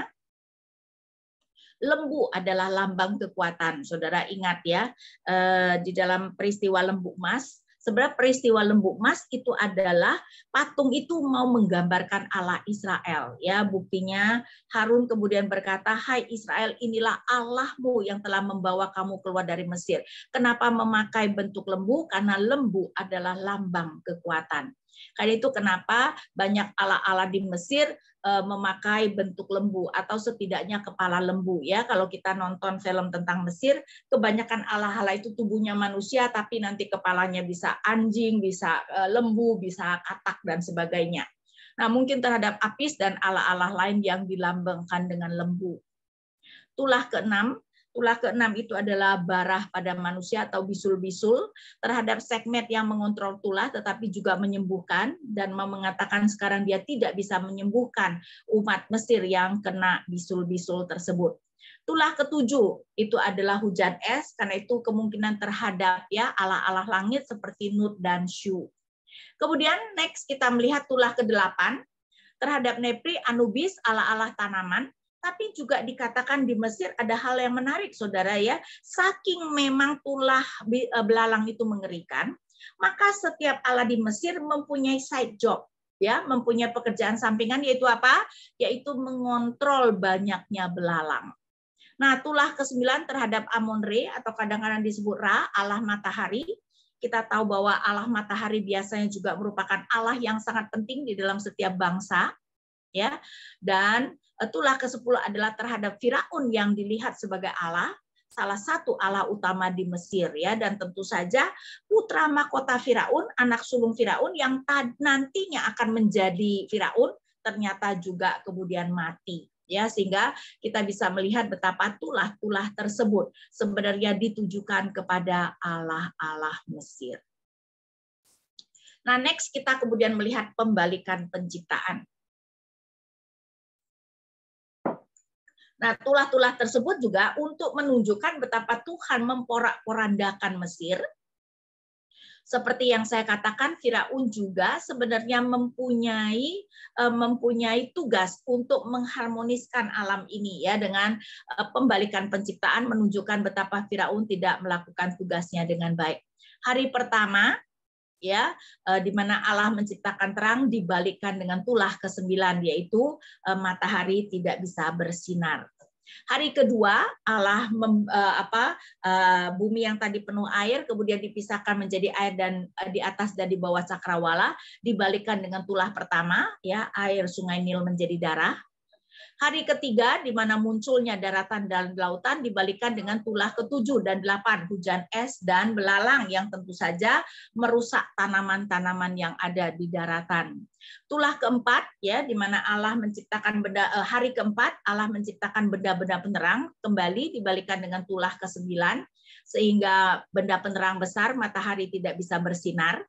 Lembu adalah lambang kekuatan. Saudara ingat ya, eh, di dalam peristiwa lembu emas, sebenarnya peristiwa lembu emas itu adalah patung itu mau menggambarkan Allah Israel ya buktinya Harun kemudian berkata hai Israel inilah Allahmu yang telah membawa kamu keluar dari Mesir kenapa memakai bentuk lembu karena lembu adalah lambang kekuatan karena itu kenapa banyak ala-ala di Mesir Eh, memakai bentuk lembu atau setidaknya kepala lembu ya kalau kita nonton film tentang Mesir kebanyakan ala-ala itu tubuhnya manusia tapi nanti kepalanya bisa anjing bisa eh, lembu bisa katak dan sebagainya nah mungkin terhadap apis dan ala-ala lain yang dilambangkan dengan lembu tulah keenam Tulah keenam itu adalah barah pada manusia atau bisul-bisul terhadap segmen yang mengontrol tulah tetapi juga menyembuhkan dan mengatakan sekarang dia tidak bisa menyembuhkan umat Mesir yang kena bisul-bisul tersebut. Tulah ketujuh itu adalah hujan es karena itu kemungkinan terhadap ya ala-ala langit seperti Nut dan Shu. Kemudian next kita melihat tulah kedelapan terhadap Nepri Anubis ala-ala tanaman tapi juga dikatakan di Mesir ada hal yang menarik Saudara ya. Saking memang tulah eh, belalang itu mengerikan, maka setiap Allah di Mesir mempunyai side job ya, mempunyai pekerjaan sampingan yaitu apa? Yaitu mengontrol banyaknya belalang. Nah, tulah ke-9 terhadap re atau kadang-kadang disebut Ra, Allah matahari. Kita tahu bahwa Allah matahari biasanya juga merupakan Allah yang sangat penting di dalam setiap bangsa ya. Dan Tulah ke-10 adalah terhadap Firaun yang dilihat sebagai Allah, salah satu Allah utama di Mesir ya dan tentu saja putra mahkota Firaun, anak sulung Firaun yang nantinya akan menjadi Firaun ternyata juga kemudian mati ya sehingga kita bisa melihat betapa tulah-tulah tersebut sebenarnya ditujukan kepada Allah-Allah Mesir. Nah, next kita kemudian melihat pembalikan penciptaan. Nah, tulah-tulah tersebut juga untuk menunjukkan betapa Tuhan memporak-porandakan Mesir. Seperti yang saya katakan, Firaun juga sebenarnya mempunyai eh, mempunyai tugas untuk mengharmoniskan alam ini ya dengan eh, pembalikan penciptaan menunjukkan betapa Firaun tidak melakukan tugasnya dengan baik. Hari pertama ya eh, di mana Allah menciptakan terang dibalikkan dengan tulah kesembilan yaitu eh, matahari tidak bisa bersinar. Hari kedua Allah mem, eh, apa eh, bumi yang tadi penuh air kemudian dipisahkan menjadi air dan eh, di atas dan di bawah cakrawala dibalikkan dengan tulah pertama ya air sungai Nil menjadi darah Hari ketiga, di mana munculnya daratan dan lautan, dibalikan dengan tulah ketujuh dan delapan, hujan es dan belalang yang tentu saja merusak tanaman-tanaman yang ada di daratan. Tulah keempat, ya, di mana Allah menciptakan benda eh, hari keempat, Allah menciptakan benda-benda penerang kembali dibalikan dengan tulah kesembilan, sehingga benda penerang besar matahari tidak bisa bersinar.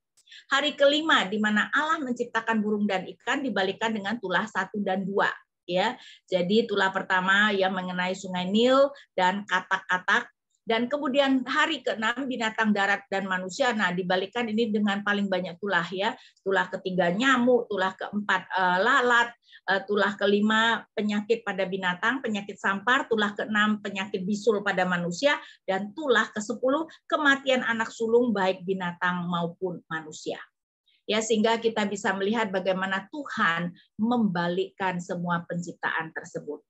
Hari kelima, di mana Allah menciptakan burung dan ikan, dibalikan dengan tulah satu dan dua ya. Jadi itulah pertama yang mengenai Sungai Nil dan katak-katak dan kemudian hari ke-6 binatang darat dan manusia. Nah, dibalikan ini dengan paling banyak tulah ya. Tulah ketiga nyamuk, tulah keempat eh, lalat, eh, tulah kelima penyakit pada binatang, penyakit sampar, tulah keenam penyakit bisul pada manusia dan tulah ke-10 kematian anak sulung baik binatang maupun manusia ya sehingga kita bisa melihat bagaimana Tuhan membalikkan semua penciptaan tersebut.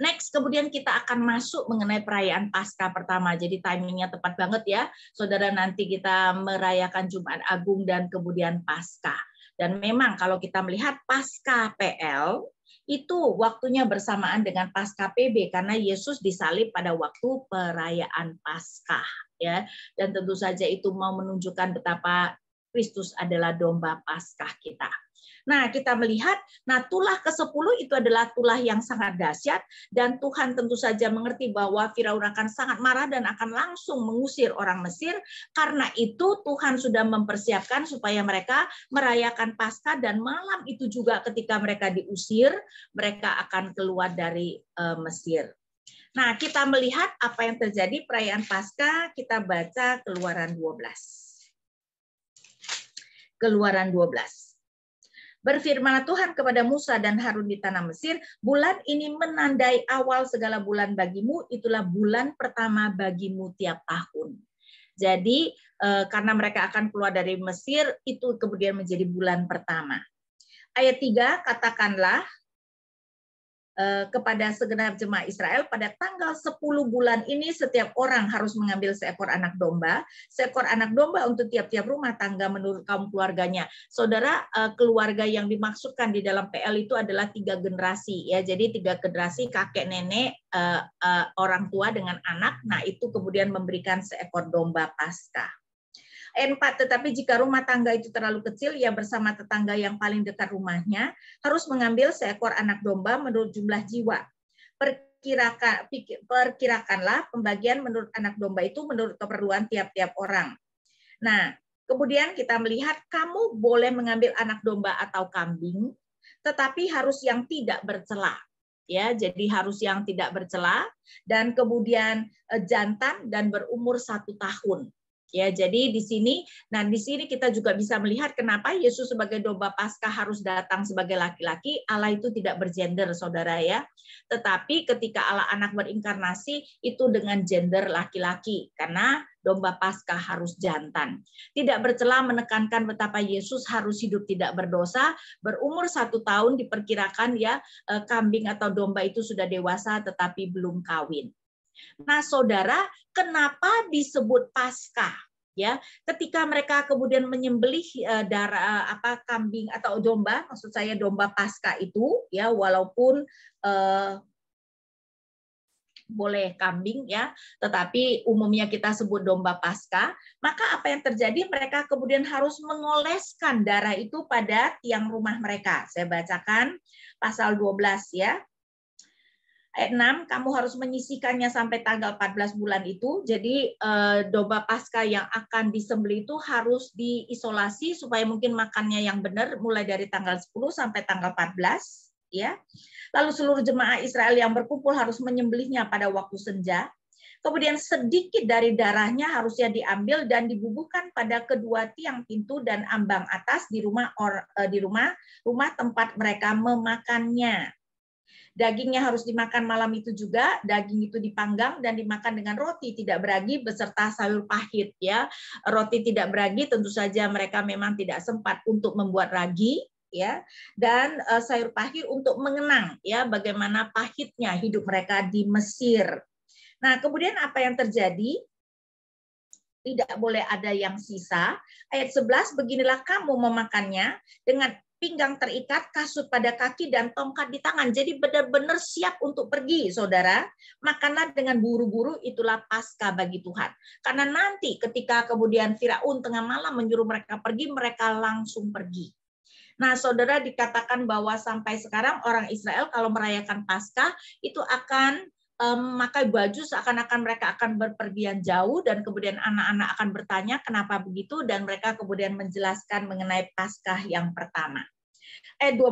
Next, kemudian kita akan masuk mengenai perayaan Paskah pertama. Jadi timingnya tepat banget ya, saudara. Nanti kita merayakan Jumat Agung dan kemudian Paskah. Dan memang kalau kita melihat Paskah PL itu waktunya bersamaan dengan Paskah PB karena Yesus disalib pada waktu perayaan Paskah ya. Dan tentu saja itu mau menunjukkan betapa Kristus adalah domba Paskah kita. Nah, kita melihat, nah tulah ke-10 itu adalah tulah yang sangat dahsyat dan Tuhan tentu saja mengerti bahwa Firaun akan sangat marah dan akan langsung mengusir orang Mesir. Karena itu Tuhan sudah mempersiapkan supaya mereka merayakan Paskah dan malam itu juga ketika mereka diusir, mereka akan keluar dari uh, Mesir. Nah, kita melihat apa yang terjadi perayaan Paskah, kita baca Keluaran 12. Keluaran 12. Berfirmanlah Tuhan kepada Musa dan Harun di tanah Mesir, bulan ini menandai awal segala bulan bagimu, itulah bulan pertama bagimu tiap tahun. Jadi eh, karena mereka akan keluar dari Mesir, itu kemudian menjadi bulan pertama. Ayat 3, katakanlah Eh, kepada segenap jemaah Israel pada tanggal 10 bulan ini setiap orang harus mengambil seekor anak domba, seekor anak domba untuk tiap-tiap rumah tangga menurut kaum keluarganya. Saudara, eh, keluarga yang dimaksudkan di dalam PL itu adalah tiga generasi ya. Jadi tiga generasi kakek nenek, eh, orang tua dengan anak. Nah, itu kemudian memberikan seekor domba Paskah empat tetapi jika rumah tangga itu terlalu kecil ya bersama tetangga yang paling dekat rumahnya harus mengambil seekor anak domba menurut jumlah jiwa perkirakan perkirakanlah pembagian menurut anak domba itu menurut keperluan tiap-tiap orang nah kemudian kita melihat kamu boleh mengambil anak domba atau kambing tetapi harus yang tidak bercela ya jadi harus yang tidak bercela dan kemudian eh, jantan dan berumur satu tahun Ya, jadi di sini, nah di sini kita juga bisa melihat kenapa Yesus sebagai domba Paskah harus datang sebagai laki-laki. Allah itu tidak bergender, saudara ya. Tetapi ketika Allah anak berinkarnasi itu dengan gender laki-laki, karena domba Paskah harus jantan. Tidak bercela menekankan betapa Yesus harus hidup tidak berdosa, berumur satu tahun diperkirakan ya eh, kambing atau domba itu sudah dewasa tetapi belum kawin. Nah, saudara, kenapa disebut Paskah? Ya, ketika mereka kemudian menyembelih eh, darah eh, apa kambing atau domba, maksud saya domba Paskah itu, ya walaupun uh, boleh kambing ya, tetapi umumnya kita sebut domba pasca, maka apa yang terjadi mereka kemudian harus mengoleskan darah itu pada tiang rumah mereka. Saya bacakan pasal 12 ya. Ayat 6, kamu harus menyisikannya sampai tanggal 14 bulan itu. Jadi eh, domba pasca yang akan disembelih itu harus diisolasi supaya mungkin makannya yang benar mulai dari tanggal 10 sampai tanggal 14 ya. Lalu seluruh jemaah Israel yang berkumpul harus menyembelihnya pada waktu senja. Kemudian sedikit dari darahnya harusnya diambil dan dibubuhkan pada kedua tiang pintu dan ambang atas di rumah eh, di rumah rumah tempat mereka memakannya dagingnya harus dimakan malam itu juga, daging itu dipanggang dan dimakan dengan roti tidak beragi beserta sayur pahit ya. Roti tidak beragi tentu saja mereka memang tidak sempat untuk membuat ragi ya dan uh, sayur pahit untuk mengenang ya bagaimana pahitnya hidup mereka di Mesir. Nah, kemudian apa yang terjadi? Tidak boleh ada yang sisa. Ayat 11 beginilah kamu memakannya dengan pinggang terikat, kasut pada kaki, dan tongkat di tangan. Jadi benar-benar siap untuk pergi, saudara. Makanlah dengan buru-buru, itulah pasca bagi Tuhan. Karena nanti ketika kemudian Firaun tengah malam menyuruh mereka pergi, mereka langsung pergi. Nah, saudara dikatakan bahwa sampai sekarang orang Israel kalau merayakan pasca itu akan memakai baju seakan-akan mereka akan berpergian jauh dan kemudian anak-anak akan bertanya kenapa begitu dan mereka kemudian menjelaskan mengenai Paskah yang pertama. Ayat 12,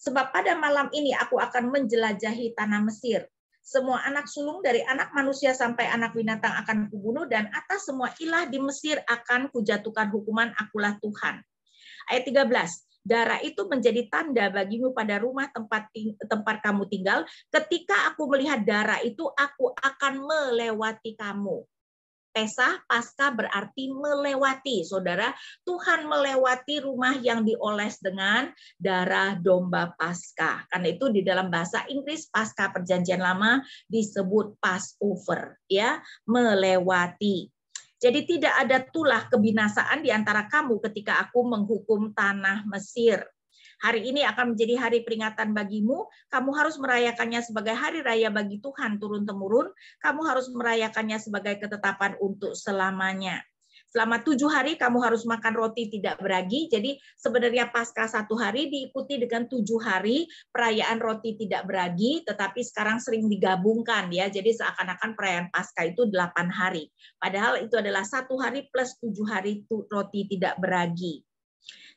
sebab pada malam ini aku akan menjelajahi tanah Mesir. Semua anak sulung dari anak manusia sampai anak binatang akan kubunuh dan atas semua ilah di Mesir akan kujatuhkan hukuman akulah Tuhan. Ayat 13, darah itu menjadi tanda bagimu pada rumah tempat tempat kamu tinggal. Ketika aku melihat darah itu, aku akan melewati kamu. Pesah pasca berarti melewati, saudara. Tuhan melewati rumah yang dioles dengan darah domba pasca. Karena itu di dalam bahasa Inggris pasca perjanjian lama disebut Passover, ya, melewati. Jadi tidak ada tulah kebinasaan di antara kamu ketika aku menghukum tanah Mesir. Hari ini akan menjadi hari peringatan bagimu. Kamu harus merayakannya sebagai hari raya bagi Tuhan turun-temurun. Kamu harus merayakannya sebagai ketetapan untuk selamanya. Selama tujuh hari kamu harus makan roti tidak beragi. Jadi sebenarnya pasca satu hari diikuti dengan tujuh hari perayaan roti tidak beragi, tetapi sekarang sering digabungkan ya. Jadi seakan-akan perayaan pasca itu delapan hari. Padahal itu adalah satu hari plus tujuh hari roti tidak beragi.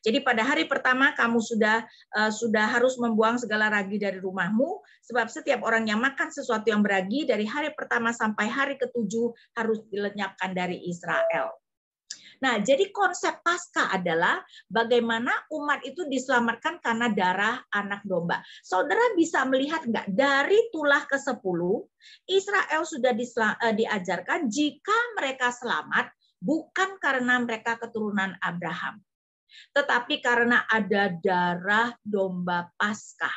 Jadi pada hari pertama kamu sudah uh, sudah harus membuang segala ragi dari rumahmu sebab setiap orang yang makan sesuatu yang beragi dari hari pertama sampai hari ketujuh harus dilenyapkan dari Israel. Nah, jadi konsep pasca adalah bagaimana umat itu diselamatkan karena darah anak domba. Saudara bisa melihat nggak dari tulah ke-10 Israel sudah eh, diajarkan jika mereka selamat bukan karena mereka keturunan Abraham, tetapi karena ada darah domba Pasca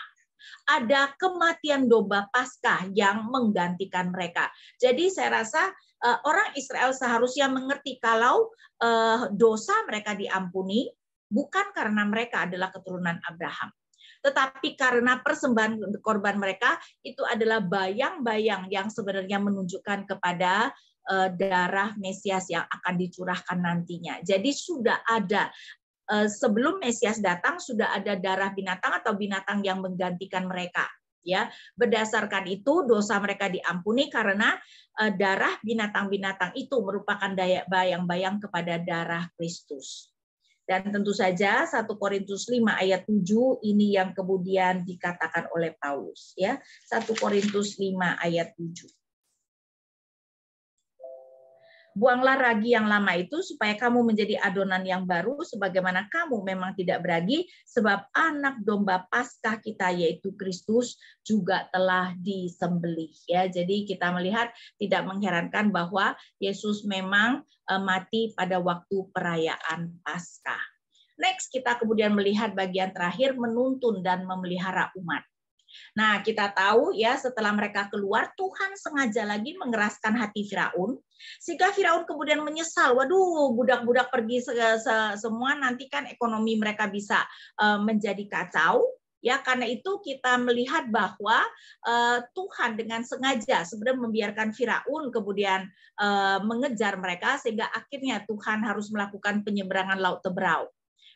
ada kematian domba Pasca yang menggantikan mereka. Jadi saya rasa Eh, orang Israel seharusnya mengerti kalau uh, dosa mereka diampuni bukan karena mereka adalah keturunan Abraham, tetapi karena persembahan korban mereka itu adalah bayang-bayang yang sebenarnya menunjukkan kepada uh, darah Mesias yang akan dicurahkan nantinya. Jadi sudah ada sebelum Mesias datang sudah ada darah binatang atau binatang yang menggantikan mereka ya. Berdasarkan itu dosa mereka diampuni karena eh, darah binatang-binatang itu merupakan daya bayang-bayang kepada darah Kristus. Dan tentu saja 1 Korintus 5 ayat 7 ini yang kemudian dikatakan oleh Paulus ya. 1 Korintus 5 ayat 7 buanglah ragi yang lama itu supaya kamu menjadi adonan yang baru sebagaimana kamu memang tidak beragi sebab anak domba paskah kita yaitu Kristus juga telah disembelih ya. Jadi kita melihat tidak mengherankan bahwa Yesus memang e, mati pada waktu perayaan Paskah. Next kita kemudian melihat bagian terakhir menuntun dan memelihara umat. Nah, kita tahu ya setelah mereka keluar, Tuhan sengaja lagi mengeraskan hati Firaun sehingga Firaun kemudian menyesal, waduh budak-budak pergi se -se semua nanti kan ekonomi mereka bisa uh, menjadi kacau, Ya, karena itu kita melihat bahwa uh, Tuhan dengan sengaja sebenarnya membiarkan Firaun kemudian uh, mengejar mereka sehingga akhirnya Tuhan harus melakukan penyeberangan Laut Tebrau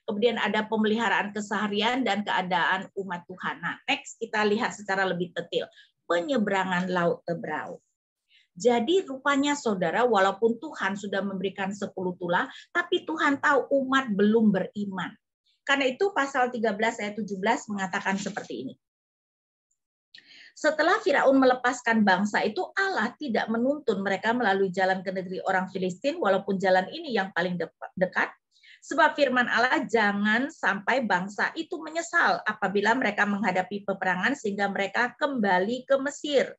kemudian ada pemeliharaan keseharian dan keadaan umat Tuhan. Nah, next kita lihat secara lebih detail penyeberangan Laut Tebrau. Jadi rupanya saudara, walaupun Tuhan sudah memberikan sepuluh tula, tapi Tuhan tahu umat belum beriman. Karena itu pasal 13 ayat 17 mengatakan seperti ini. Setelah Firaun melepaskan bangsa itu, Allah tidak menuntun mereka melalui jalan ke negeri orang Filistin, walaupun jalan ini yang paling dekat, Sebab firman Allah jangan sampai bangsa itu menyesal apabila mereka menghadapi peperangan sehingga mereka kembali ke Mesir.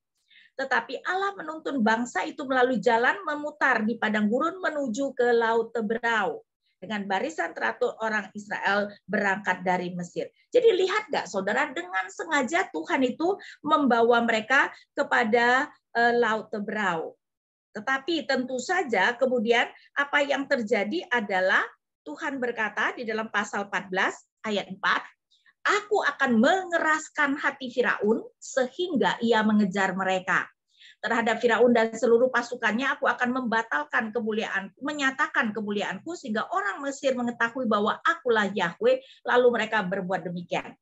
Tetapi Allah menuntun bangsa itu melalui jalan memutar di padang gurun menuju ke Laut Teberau dengan barisan teratur orang Israel berangkat dari Mesir. Jadi lihat gak saudara, dengan sengaja Tuhan itu membawa mereka kepada eh, Laut Teberau. Tetapi tentu saja kemudian apa yang terjadi adalah Tuhan berkata di dalam pasal 14 ayat 4, Aku akan mengeraskan hati Firaun sehingga ia mengejar mereka terhadap Firaun dan seluruh pasukannya, aku akan membatalkan kemuliaan, menyatakan kemuliaanku sehingga orang Mesir mengetahui bahwa akulah Yahweh, lalu mereka berbuat demikian.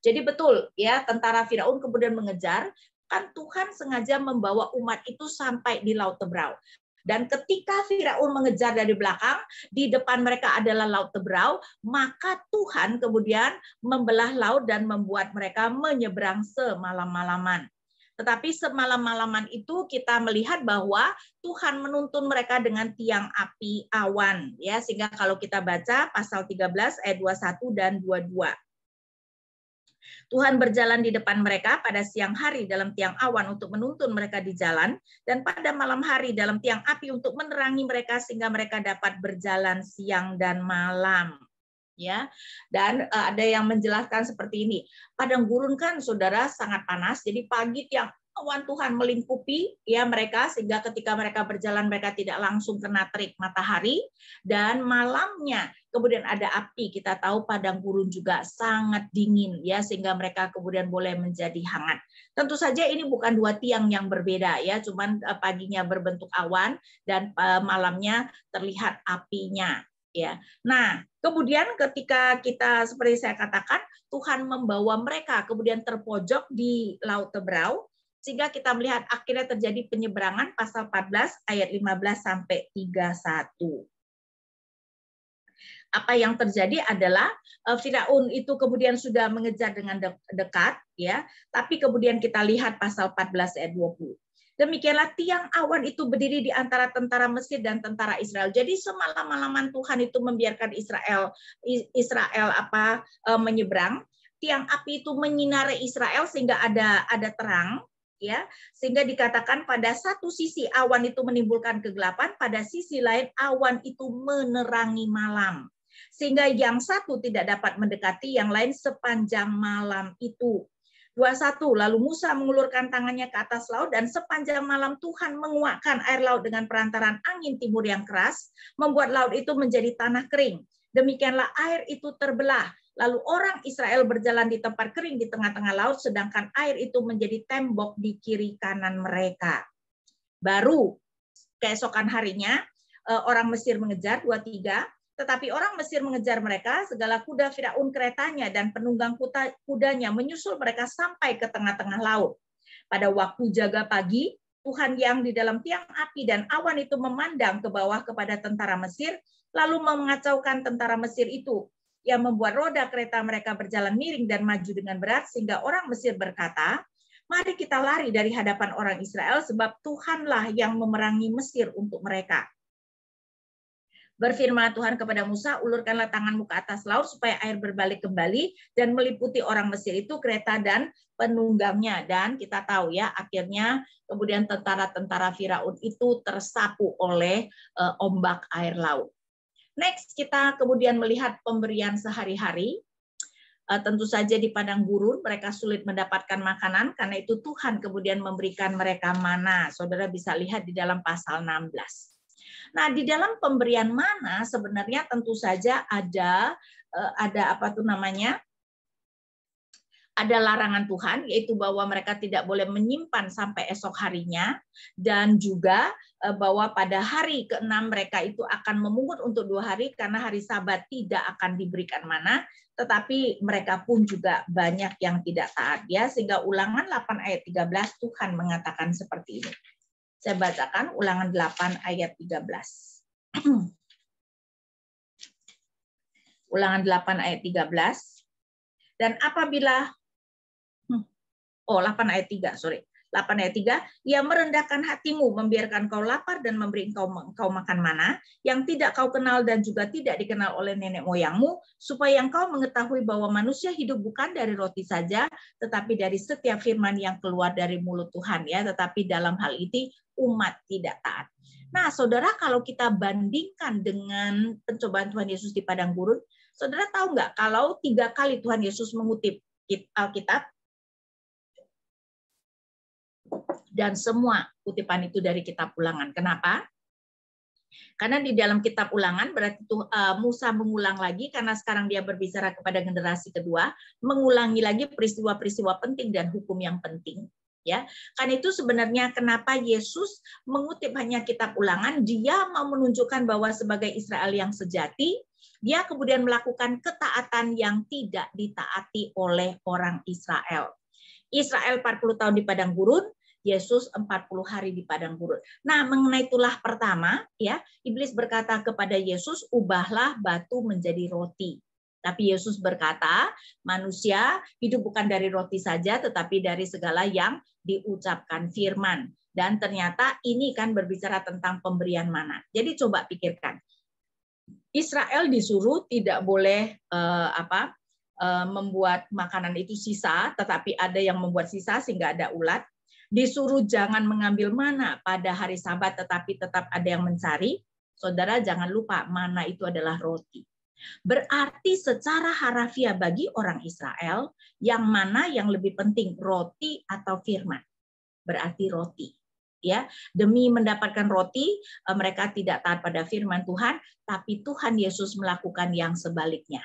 Jadi betul ya, tentara Firaun kemudian mengejar, kan Tuhan sengaja membawa umat itu sampai di Laut Tebrau. Dan ketika Firaun mengejar dari belakang, di depan mereka adalah laut tebrau, maka Tuhan kemudian membelah laut dan membuat mereka menyeberang semalam-malaman. Tetapi semalam-malaman itu kita melihat bahwa Tuhan menuntun mereka dengan tiang api awan ya sehingga kalau kita baca pasal 13 ayat 21 dan 22. Tuhan berjalan di depan mereka pada siang hari dalam tiang awan untuk menuntun mereka di jalan, dan pada malam hari dalam tiang api untuk menerangi mereka sehingga mereka dapat berjalan siang dan malam. Ya, dan eh, ada yang menjelaskan seperti ini. Padang gurun kan, saudara, sangat panas. Jadi pagi tiang kemauan Tuhan melingkupi ya mereka sehingga ketika mereka berjalan mereka tidak langsung kena terik matahari dan malamnya kemudian ada api kita tahu padang gurun juga sangat dingin ya sehingga mereka kemudian boleh menjadi hangat. Tentu saja ini bukan dua tiang yang berbeda ya cuman eh, paginya berbentuk awan dan eh, malamnya terlihat apinya ya. Nah, kemudian ketika kita seperti saya katakan Tuhan membawa mereka kemudian terpojok di Laut Tebrau sehingga kita melihat akhirnya terjadi penyeberangan pasal 14 ayat 15 sampai 31. Apa yang terjadi adalah eh, Firaun itu kemudian sudah mengejar dengan dekat ya, tapi kemudian kita lihat pasal 14 ayat 20. Demikianlah tiang awan itu berdiri di antara tentara Mesir dan tentara Israel. Jadi semalam-malaman Tuhan itu membiarkan Israel Israel apa eh, menyeberang, tiang api itu menyinari Israel sehingga ada ada terang ya sehingga dikatakan pada satu sisi awan itu menimbulkan kegelapan pada sisi lain awan itu menerangi malam sehingga yang satu tidak dapat mendekati yang lain sepanjang malam itu 21 lalu Musa mengulurkan tangannya ke atas laut dan sepanjang malam Tuhan menguakkan air laut dengan perantaran angin timur yang keras membuat laut itu menjadi tanah kering demikianlah air itu terbelah Lalu orang Israel berjalan di tempat kering di tengah-tengah laut, sedangkan air itu menjadi tembok di kiri kanan mereka. Baru keesokan harinya, eh, orang Mesir mengejar, dua tiga, tetapi orang Mesir mengejar mereka, segala kuda Firaun keretanya dan penunggang kudanya menyusul mereka sampai ke tengah-tengah laut. Pada waktu jaga pagi, Tuhan yang di dalam tiang api dan awan itu memandang ke bawah kepada tentara Mesir, lalu mengacaukan tentara Mesir itu yang membuat roda kereta mereka berjalan miring dan maju dengan berat sehingga orang Mesir berkata, mari kita lari dari hadapan orang Israel sebab Tuhanlah yang memerangi Mesir untuk mereka. Berfirman Tuhan kepada Musa, ulurkanlah tanganmu ke atas laut supaya air berbalik kembali dan meliputi orang Mesir itu kereta dan penunggangnya. Dan kita tahu ya, akhirnya kemudian tentara-tentara Firaun itu tersapu oleh eh, ombak air laut. Next, kita kemudian melihat pemberian sehari-hari. Eh, tentu saja di padang gurun mereka sulit mendapatkan makanan karena itu Tuhan kemudian memberikan mereka mana. Saudara bisa lihat di dalam pasal 16. Nah, di dalam pemberian mana sebenarnya tentu saja ada eh, ada apa tuh namanya? ada larangan Tuhan, yaitu bahwa mereka tidak boleh menyimpan sampai esok harinya, dan juga Eh, bahwa pada hari keenam mereka itu akan memungut untuk dua hari karena hari Sabat tidak akan diberikan mana, tetapi mereka pun juga banyak yang tidak taat ya sehingga ulangan 8 ayat 13 Tuhan mengatakan seperti ini. Saya bacakan ulangan 8 ayat 13. ulangan 8 ayat 13. Dan apabila hmm, oh 8 ayat 3, sorry. 8 ayat 3, ia merendahkan hatimu, membiarkan kau lapar dan memberi kau kau makan mana, yang tidak kau kenal dan juga tidak dikenal oleh nenek moyangmu, supaya engkau mengetahui bahwa manusia hidup bukan dari roti saja, tetapi dari setiap firman yang keluar dari mulut Tuhan. ya. Tetapi dalam hal itu umat tidak taat. Nah, saudara, kalau kita bandingkan dengan pencobaan Tuhan Yesus di padang gurun, saudara tahu nggak kalau tiga kali Tuhan Yesus mengutip Alkitab, dan semua kutipan itu dari kitab ulangan. Kenapa? Karena di dalam kitab ulangan berarti tuh, eh, Musa mengulang lagi karena sekarang dia berbicara kepada generasi kedua, mengulangi lagi peristiwa-peristiwa penting dan hukum yang penting ya. Karena itu sebenarnya kenapa Yesus mengutip hanya kitab Ulangan, dia mau menunjukkan bahwa sebagai Israel yang sejati, dia kemudian melakukan ketaatan yang tidak ditaati oleh orang Israel. Israel 40 tahun di padang gurun, Yesus 40 hari di padang gurun. Nah, mengenai tulah pertama, ya, iblis berkata kepada Yesus, "Ubahlah batu menjadi roti." Tapi Yesus berkata, manusia hidup bukan dari roti saja, tetapi dari segala yang diucapkan firman. Dan ternyata ini kan berbicara tentang pemberian mana. Jadi coba pikirkan. Israel disuruh tidak boleh eh, apa eh, membuat makanan itu sisa, tetapi ada yang membuat sisa sehingga ada ulat disuruh jangan mengambil mana pada hari sabat tetapi tetap ada yang mencari, saudara jangan lupa mana itu adalah roti. Berarti secara harafiah bagi orang Israel, yang mana yang lebih penting, roti atau firman? Berarti roti. Ya, demi mendapatkan roti, eh, mereka tidak taat pada firman Tuhan, tapi Tuhan Yesus melakukan yang sebaliknya.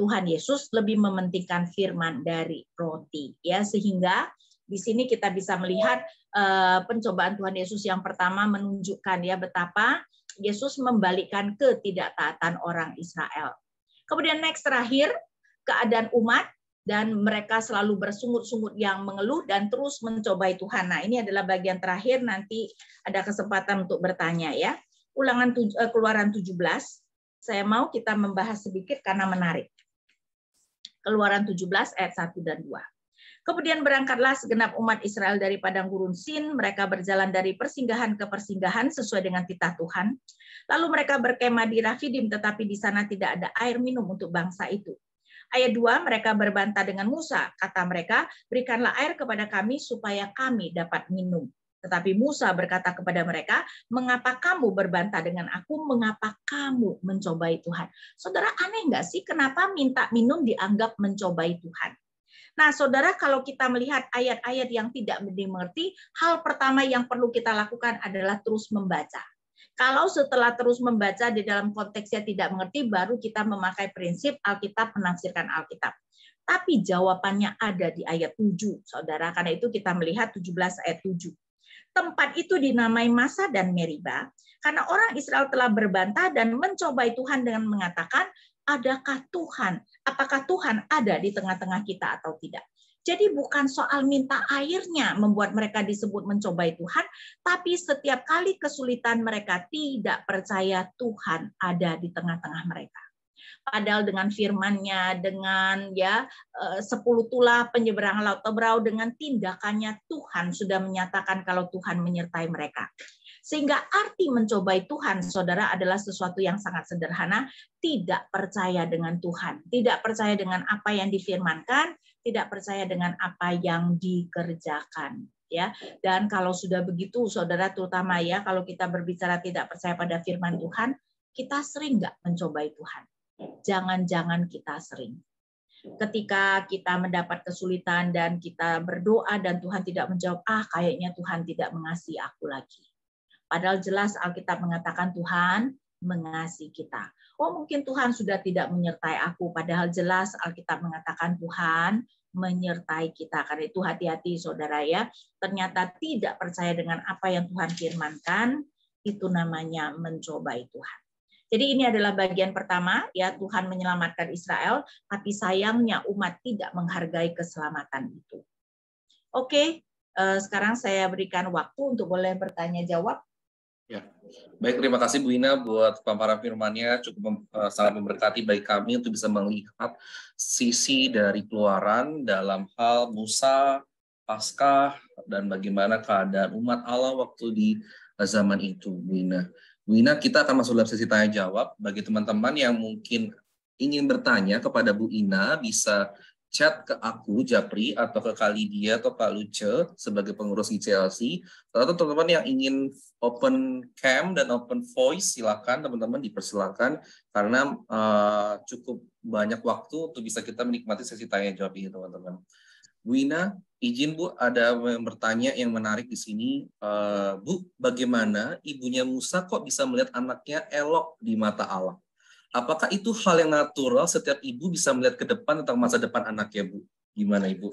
Tuhan Yesus lebih mementingkan firman dari roti, ya sehingga di sini kita bisa melihat uh, pencobaan Tuhan Yesus yang pertama menunjukkan ya betapa Yesus membalikkan ketidaktaatan orang Israel. Kemudian next terakhir keadaan umat dan mereka selalu bersungut-sungut yang mengeluh dan terus mencobai Tuhan. Nah, ini adalah bagian terakhir nanti ada kesempatan untuk bertanya ya. Ulangan eh, keluaran 17 saya mau kita membahas sedikit karena menarik. Keluaran 17 ayat 1 dan 2. Kemudian berangkatlah segenap umat Israel dari padang gurun Sin, mereka berjalan dari persinggahan ke persinggahan sesuai dengan titah Tuhan. Lalu mereka berkemah di Rafidim, tetapi di sana tidak ada air minum untuk bangsa itu. Ayat 2, mereka berbantah dengan Musa. Kata mereka, berikanlah air kepada kami supaya kami dapat minum. Tetapi Musa berkata kepada mereka, "Mengapa kamu berbantah dengan aku? Mengapa kamu mencobai Tuhan?" Saudara, aneh nggak sih kenapa minta minum dianggap mencobai Tuhan? Nah, saudara, kalau kita melihat ayat-ayat yang tidak dimengerti, hal pertama yang perlu kita lakukan adalah terus membaca. Kalau setelah terus membaca di dalam konteksnya tidak mengerti, baru kita memakai prinsip Alkitab menafsirkan Alkitab. Tapi jawabannya ada di ayat 7, saudara. Karena itu kita melihat 17 ayat 7. Tempat itu dinamai Masa dan Meriba, karena orang Israel telah berbantah dan mencobai Tuhan dengan mengatakan, adakah Tuhan, apakah Tuhan ada di tengah-tengah kita atau tidak. Jadi bukan soal minta airnya membuat mereka disebut mencobai Tuhan, tapi setiap kali kesulitan mereka tidak percaya Tuhan ada di tengah-tengah mereka. Padahal dengan firmannya, dengan ya eh, sepuluh tulah penyeberangan laut Tebrau, dengan tindakannya Tuhan sudah menyatakan kalau Tuhan menyertai mereka. Sehingga arti mencobai Tuhan, saudara, adalah sesuatu yang sangat sederhana, tidak percaya dengan Tuhan, tidak percaya dengan apa yang difirmankan, tidak percaya dengan apa yang dikerjakan ya. Dan kalau sudah begitu, saudara terutama ya, kalau kita berbicara tidak percaya pada firman Tuhan, kita sering nggak mencobai Tuhan. Jangan-jangan kita sering. Ketika kita mendapat kesulitan dan kita berdoa dan Tuhan tidak menjawab, ah kayaknya Tuhan tidak mengasihi aku lagi. Padahal jelas Alkitab mengatakan Tuhan mengasihi kita. Oh, mungkin Tuhan sudah tidak menyertai aku, padahal jelas Alkitab mengatakan Tuhan menyertai kita. Karena itu hati-hati saudara ya, ternyata tidak percaya dengan apa yang Tuhan firmankan, itu namanya mencobai Tuhan. Jadi ini adalah bagian pertama, ya Tuhan menyelamatkan Israel, tapi sayangnya umat tidak menghargai keselamatan itu. Oke, eh, sekarang saya berikan waktu untuk boleh bertanya jawab Ya, baik terima kasih Bu Ina buat paparan firmannya cukup mem, uh, sangat memberkati bagi kami untuk bisa melihat sisi dari keluaran dalam hal Musa, Paskah dan bagaimana keadaan umat Allah waktu di eh, zaman itu, Bu Ina. Bu Ina, kita akan masuk dalam sesi tanya jawab bagi teman-teman yang mungkin ingin bertanya kepada Bu Ina bisa chat ke aku Japri atau ke Kali dia, atau Pak Luce sebagai pengurus ICLC atau teman-teman yang ingin open cam dan open voice silakan teman-teman dipersilakan karena uh, cukup banyak waktu untuk bisa kita menikmati sesi tanya jawab ini teman-teman. Wina, izin Bu ada yang bertanya yang menarik di sini. Uh, Bu, bagaimana ibunya Musa kok bisa melihat anaknya elok di mata Allah? Apakah itu hal yang natural setiap ibu bisa melihat ke depan tentang masa depan anaknya, Bu? Gimana, Ibu?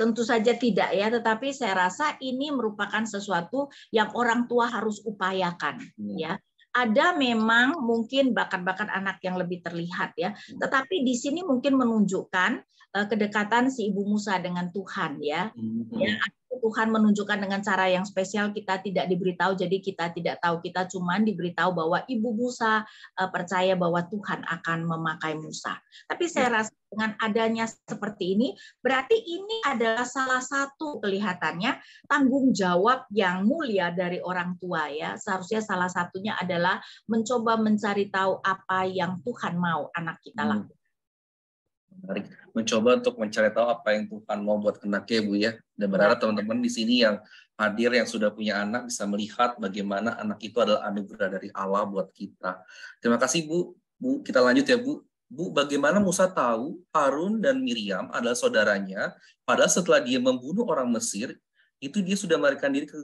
Tentu saja tidak ya, tetapi saya rasa ini merupakan sesuatu yang orang tua harus upayakan hmm. ya. Ada memang mungkin bahkan-bahkan anak yang lebih terlihat ya, hmm. tetapi di sini mungkin menunjukkan Eh, kedekatan si Ibu Musa dengan Tuhan ya. Hmm. ya Tuhan menunjukkan dengan cara yang spesial kita tidak diberitahu jadi kita tidak tahu kita cuman diberitahu bahwa Ibu Musa eh, percaya bahwa Tuhan akan memakai Musa. Tapi saya ya. rasa dengan adanya seperti ini berarti ini adalah salah satu kelihatannya tanggung jawab yang mulia dari orang tua ya. Seharusnya salah satunya adalah mencoba mencari tahu apa yang Tuhan mau anak kita hmm. lakukan menarik mencoba untuk mencari tahu apa yang Tuhan mau buat anaknya Bu ya. Dan berharap teman-teman di sini yang hadir yang sudah punya anak bisa melihat bagaimana anak itu adalah anugerah dari Allah buat kita. Terima kasih Bu. Bu, kita lanjut ya Bu. Bu, bagaimana Musa tahu Harun dan Miriam adalah saudaranya padahal setelah dia membunuh orang Mesir, itu dia sudah melarikan diri ke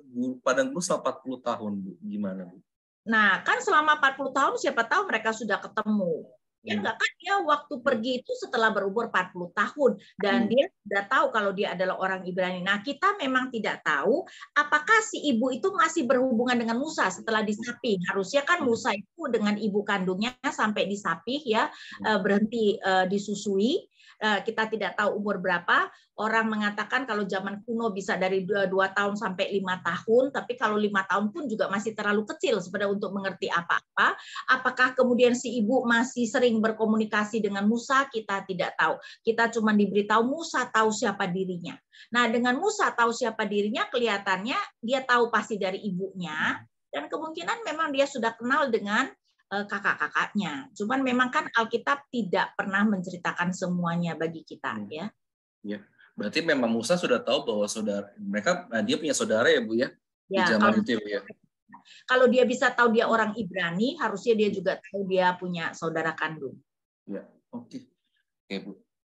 padang gurun selama 40 tahun, Bu. Gimana, Bu? Nah, kan selama 40 tahun siapa tahu mereka sudah ketemu. Ya enggak hmm. kan dia waktu hmm. pergi itu setelah berumur 40 tahun dan hmm. dia sudah tahu kalau dia adalah orang Ibrani. Nah, kita memang tidak tahu apakah si ibu itu masih berhubungan dengan Musa setelah disapih. Harusnya kan Musa itu dengan ibu kandungnya sampai disapih ya eh, berhenti eh, disusui eh, kita tidak tahu umur berapa orang mengatakan kalau zaman kuno bisa dari dua, tahun sampai lima tahun, tapi kalau lima tahun pun juga masih terlalu kecil sebenarnya untuk mengerti apa-apa. Apakah kemudian si ibu masih sering berkomunikasi dengan Musa? Kita tidak tahu. Kita cuma diberitahu Musa tahu siapa dirinya. Nah, dengan Musa tahu siapa dirinya, kelihatannya dia tahu pasti dari ibunya, dan kemungkinan memang dia sudah kenal dengan eh, kakak-kakaknya. Cuman memang kan Alkitab tidak pernah menceritakan semuanya bagi kita hmm. ya. ya. ya. Berarti memang Musa sudah tahu bahwa saudara mereka nah dia punya saudara ya Bu ya, ya di zaman kalau, itu ya, ya Kalau dia bisa tahu dia orang Ibrani, harusnya dia juga tahu dia punya saudara kandung. Ya, oke. Okay. Oke, okay, Bu.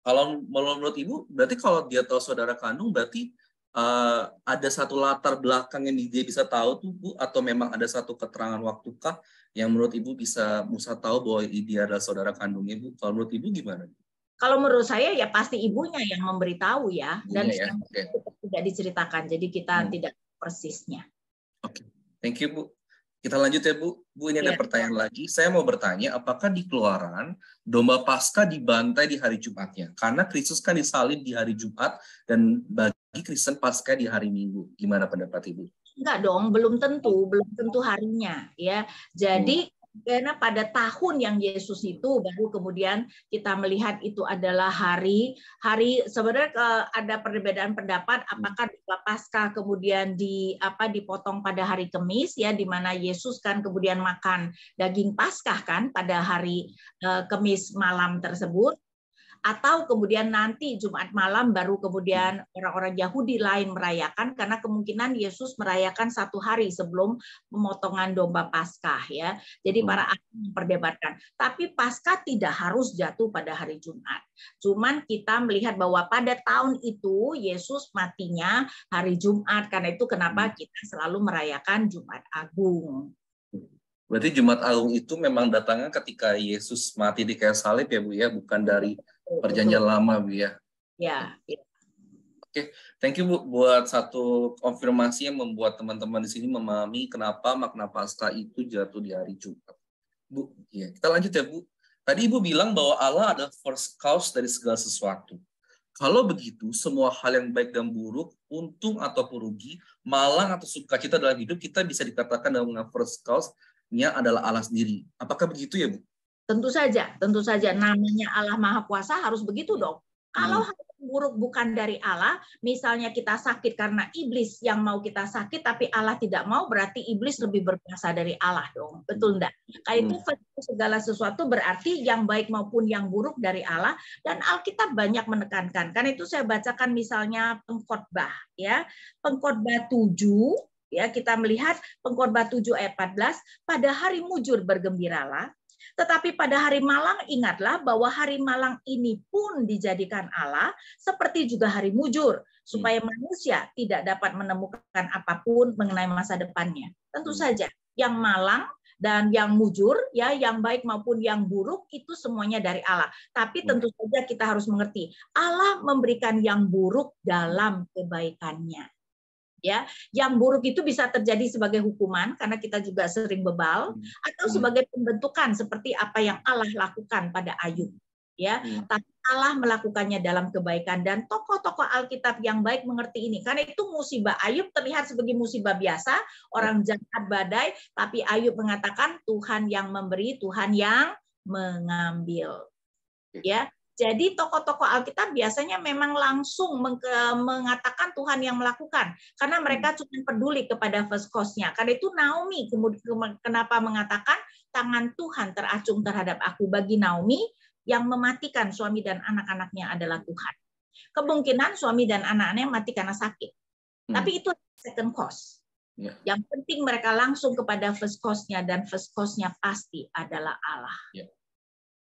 Kalau menurut Ibu, berarti kalau dia tahu saudara kandung berarti uh, ada satu latar belakang yang dia bisa tahu tuh Bu atau memang ada satu keterangan waktu kah yang menurut Ibu bisa Musa tahu bahwa dia adalah saudara kandungnya Bu? Kalau menurut Ibu gimana? kalau menurut saya ya pasti ibunya yang memberitahu ya dan iya, ya, ya. Okay. tidak diceritakan jadi kita hmm. tidak persisnya. Oke, okay. thank you Bu. Kita lanjut ya Bu. Bu ini ya. ada iya. pertanyaan lagi. Saya mau bertanya apakah di keluaran domba pasca dibantai di hari Jumatnya? Karena Kristus kan disalib di hari Jumat dan bagi Kristen pasca di hari Minggu. Gimana pendapat Ibu? Enggak dong, belum tentu, belum tentu harinya ya. Jadi karena pada tahun yang Yesus itu baru kemudian kita melihat itu adalah hari hari sebenarnya eh, ada perbedaan pendapat apakah dua pasca kemudian di apa dipotong pada hari Kamis ya di mana Yesus kan kemudian makan daging Paskah kan pada hari eh, Kamis malam tersebut atau kemudian nanti Jumat malam baru kemudian orang-orang Yahudi lain merayakan karena kemungkinan Yesus merayakan satu hari sebelum pemotongan domba Paskah ya. Jadi para ahli memperdebatkan. Tapi Paskah tidak harus jatuh pada hari Jumat. Cuman kita melihat bahwa pada tahun itu Yesus matinya hari Jumat karena itu kenapa hmm. kita selalu merayakan Jumat Agung. Berarti Jumat Agung itu memang datangnya ketika Yesus mati di kayu salib ya Bu ya, bukan dari perjanjian lama Bu ya. Ya. Oke, ya. okay. thank you Bu buat satu konfirmasi yang membuat teman-teman di sini memahami kenapa makna pasca itu jatuh di hari Jumat. Bu, ya, kita lanjut ya Bu. Tadi Ibu bilang bahwa Allah adalah first cause dari segala sesuatu. Kalau begitu, semua hal yang baik dan buruk, untung atau rugi, malang atau sukacita dalam hidup kita bisa dikatakan dalam first cause-nya adalah Allah sendiri. Apakah begitu ya, Bu? Tentu saja, tentu saja namanya Allah Maha Kuasa harus begitu dong. Kalau hmm. hal buruk bukan dari Allah, misalnya kita sakit karena iblis yang mau kita sakit, tapi Allah tidak mau, berarti iblis lebih berkuasa dari Allah dong. Betul enggak? Hmm. Karena itu hmm. segala sesuatu berarti yang baik maupun yang buruk dari Allah. Dan Alkitab banyak menekankan. Karena itu saya bacakan misalnya pengkhotbah. ya Pengkhotbah tujuh ya kita melihat pengkhotbah 7 ayat 14, pada hari mujur bergembiralah, tetapi pada hari malang ingatlah bahwa hari malang ini pun dijadikan Allah seperti juga hari mujur supaya hmm. manusia tidak dapat menemukan apapun mengenai masa depannya. Tentu hmm. saja yang malang dan yang mujur ya yang baik maupun yang buruk itu semuanya dari Allah. Tapi hmm. tentu saja kita harus mengerti Allah memberikan yang buruk dalam kebaikannya ya yang buruk itu bisa terjadi sebagai hukuman karena kita juga sering bebal hmm. atau hmm. sebagai pembentukan seperti apa yang Allah lakukan pada Ayub ya hmm. tapi Allah melakukannya dalam kebaikan dan tokoh-tokoh Alkitab yang baik mengerti ini karena itu musibah Ayub terlihat sebagai musibah biasa orang jahat badai tapi Ayub mengatakan Tuhan yang memberi Tuhan yang mengambil ya jadi tokoh-tokoh Alkitab biasanya memang langsung mengatakan Tuhan yang melakukan karena mereka hmm. cuma peduli kepada first cause-nya. Karena itu Naomi kenapa mengatakan tangan Tuhan teracung terhadap aku bagi Naomi yang mematikan suami dan anak-anaknya adalah Tuhan. Kemungkinan suami dan anak-anaknya mati karena sakit. Hmm. Tapi itu second cause. Yeah. Yang penting mereka langsung kepada first cause-nya dan first cause-nya pasti adalah Allah. Yeah.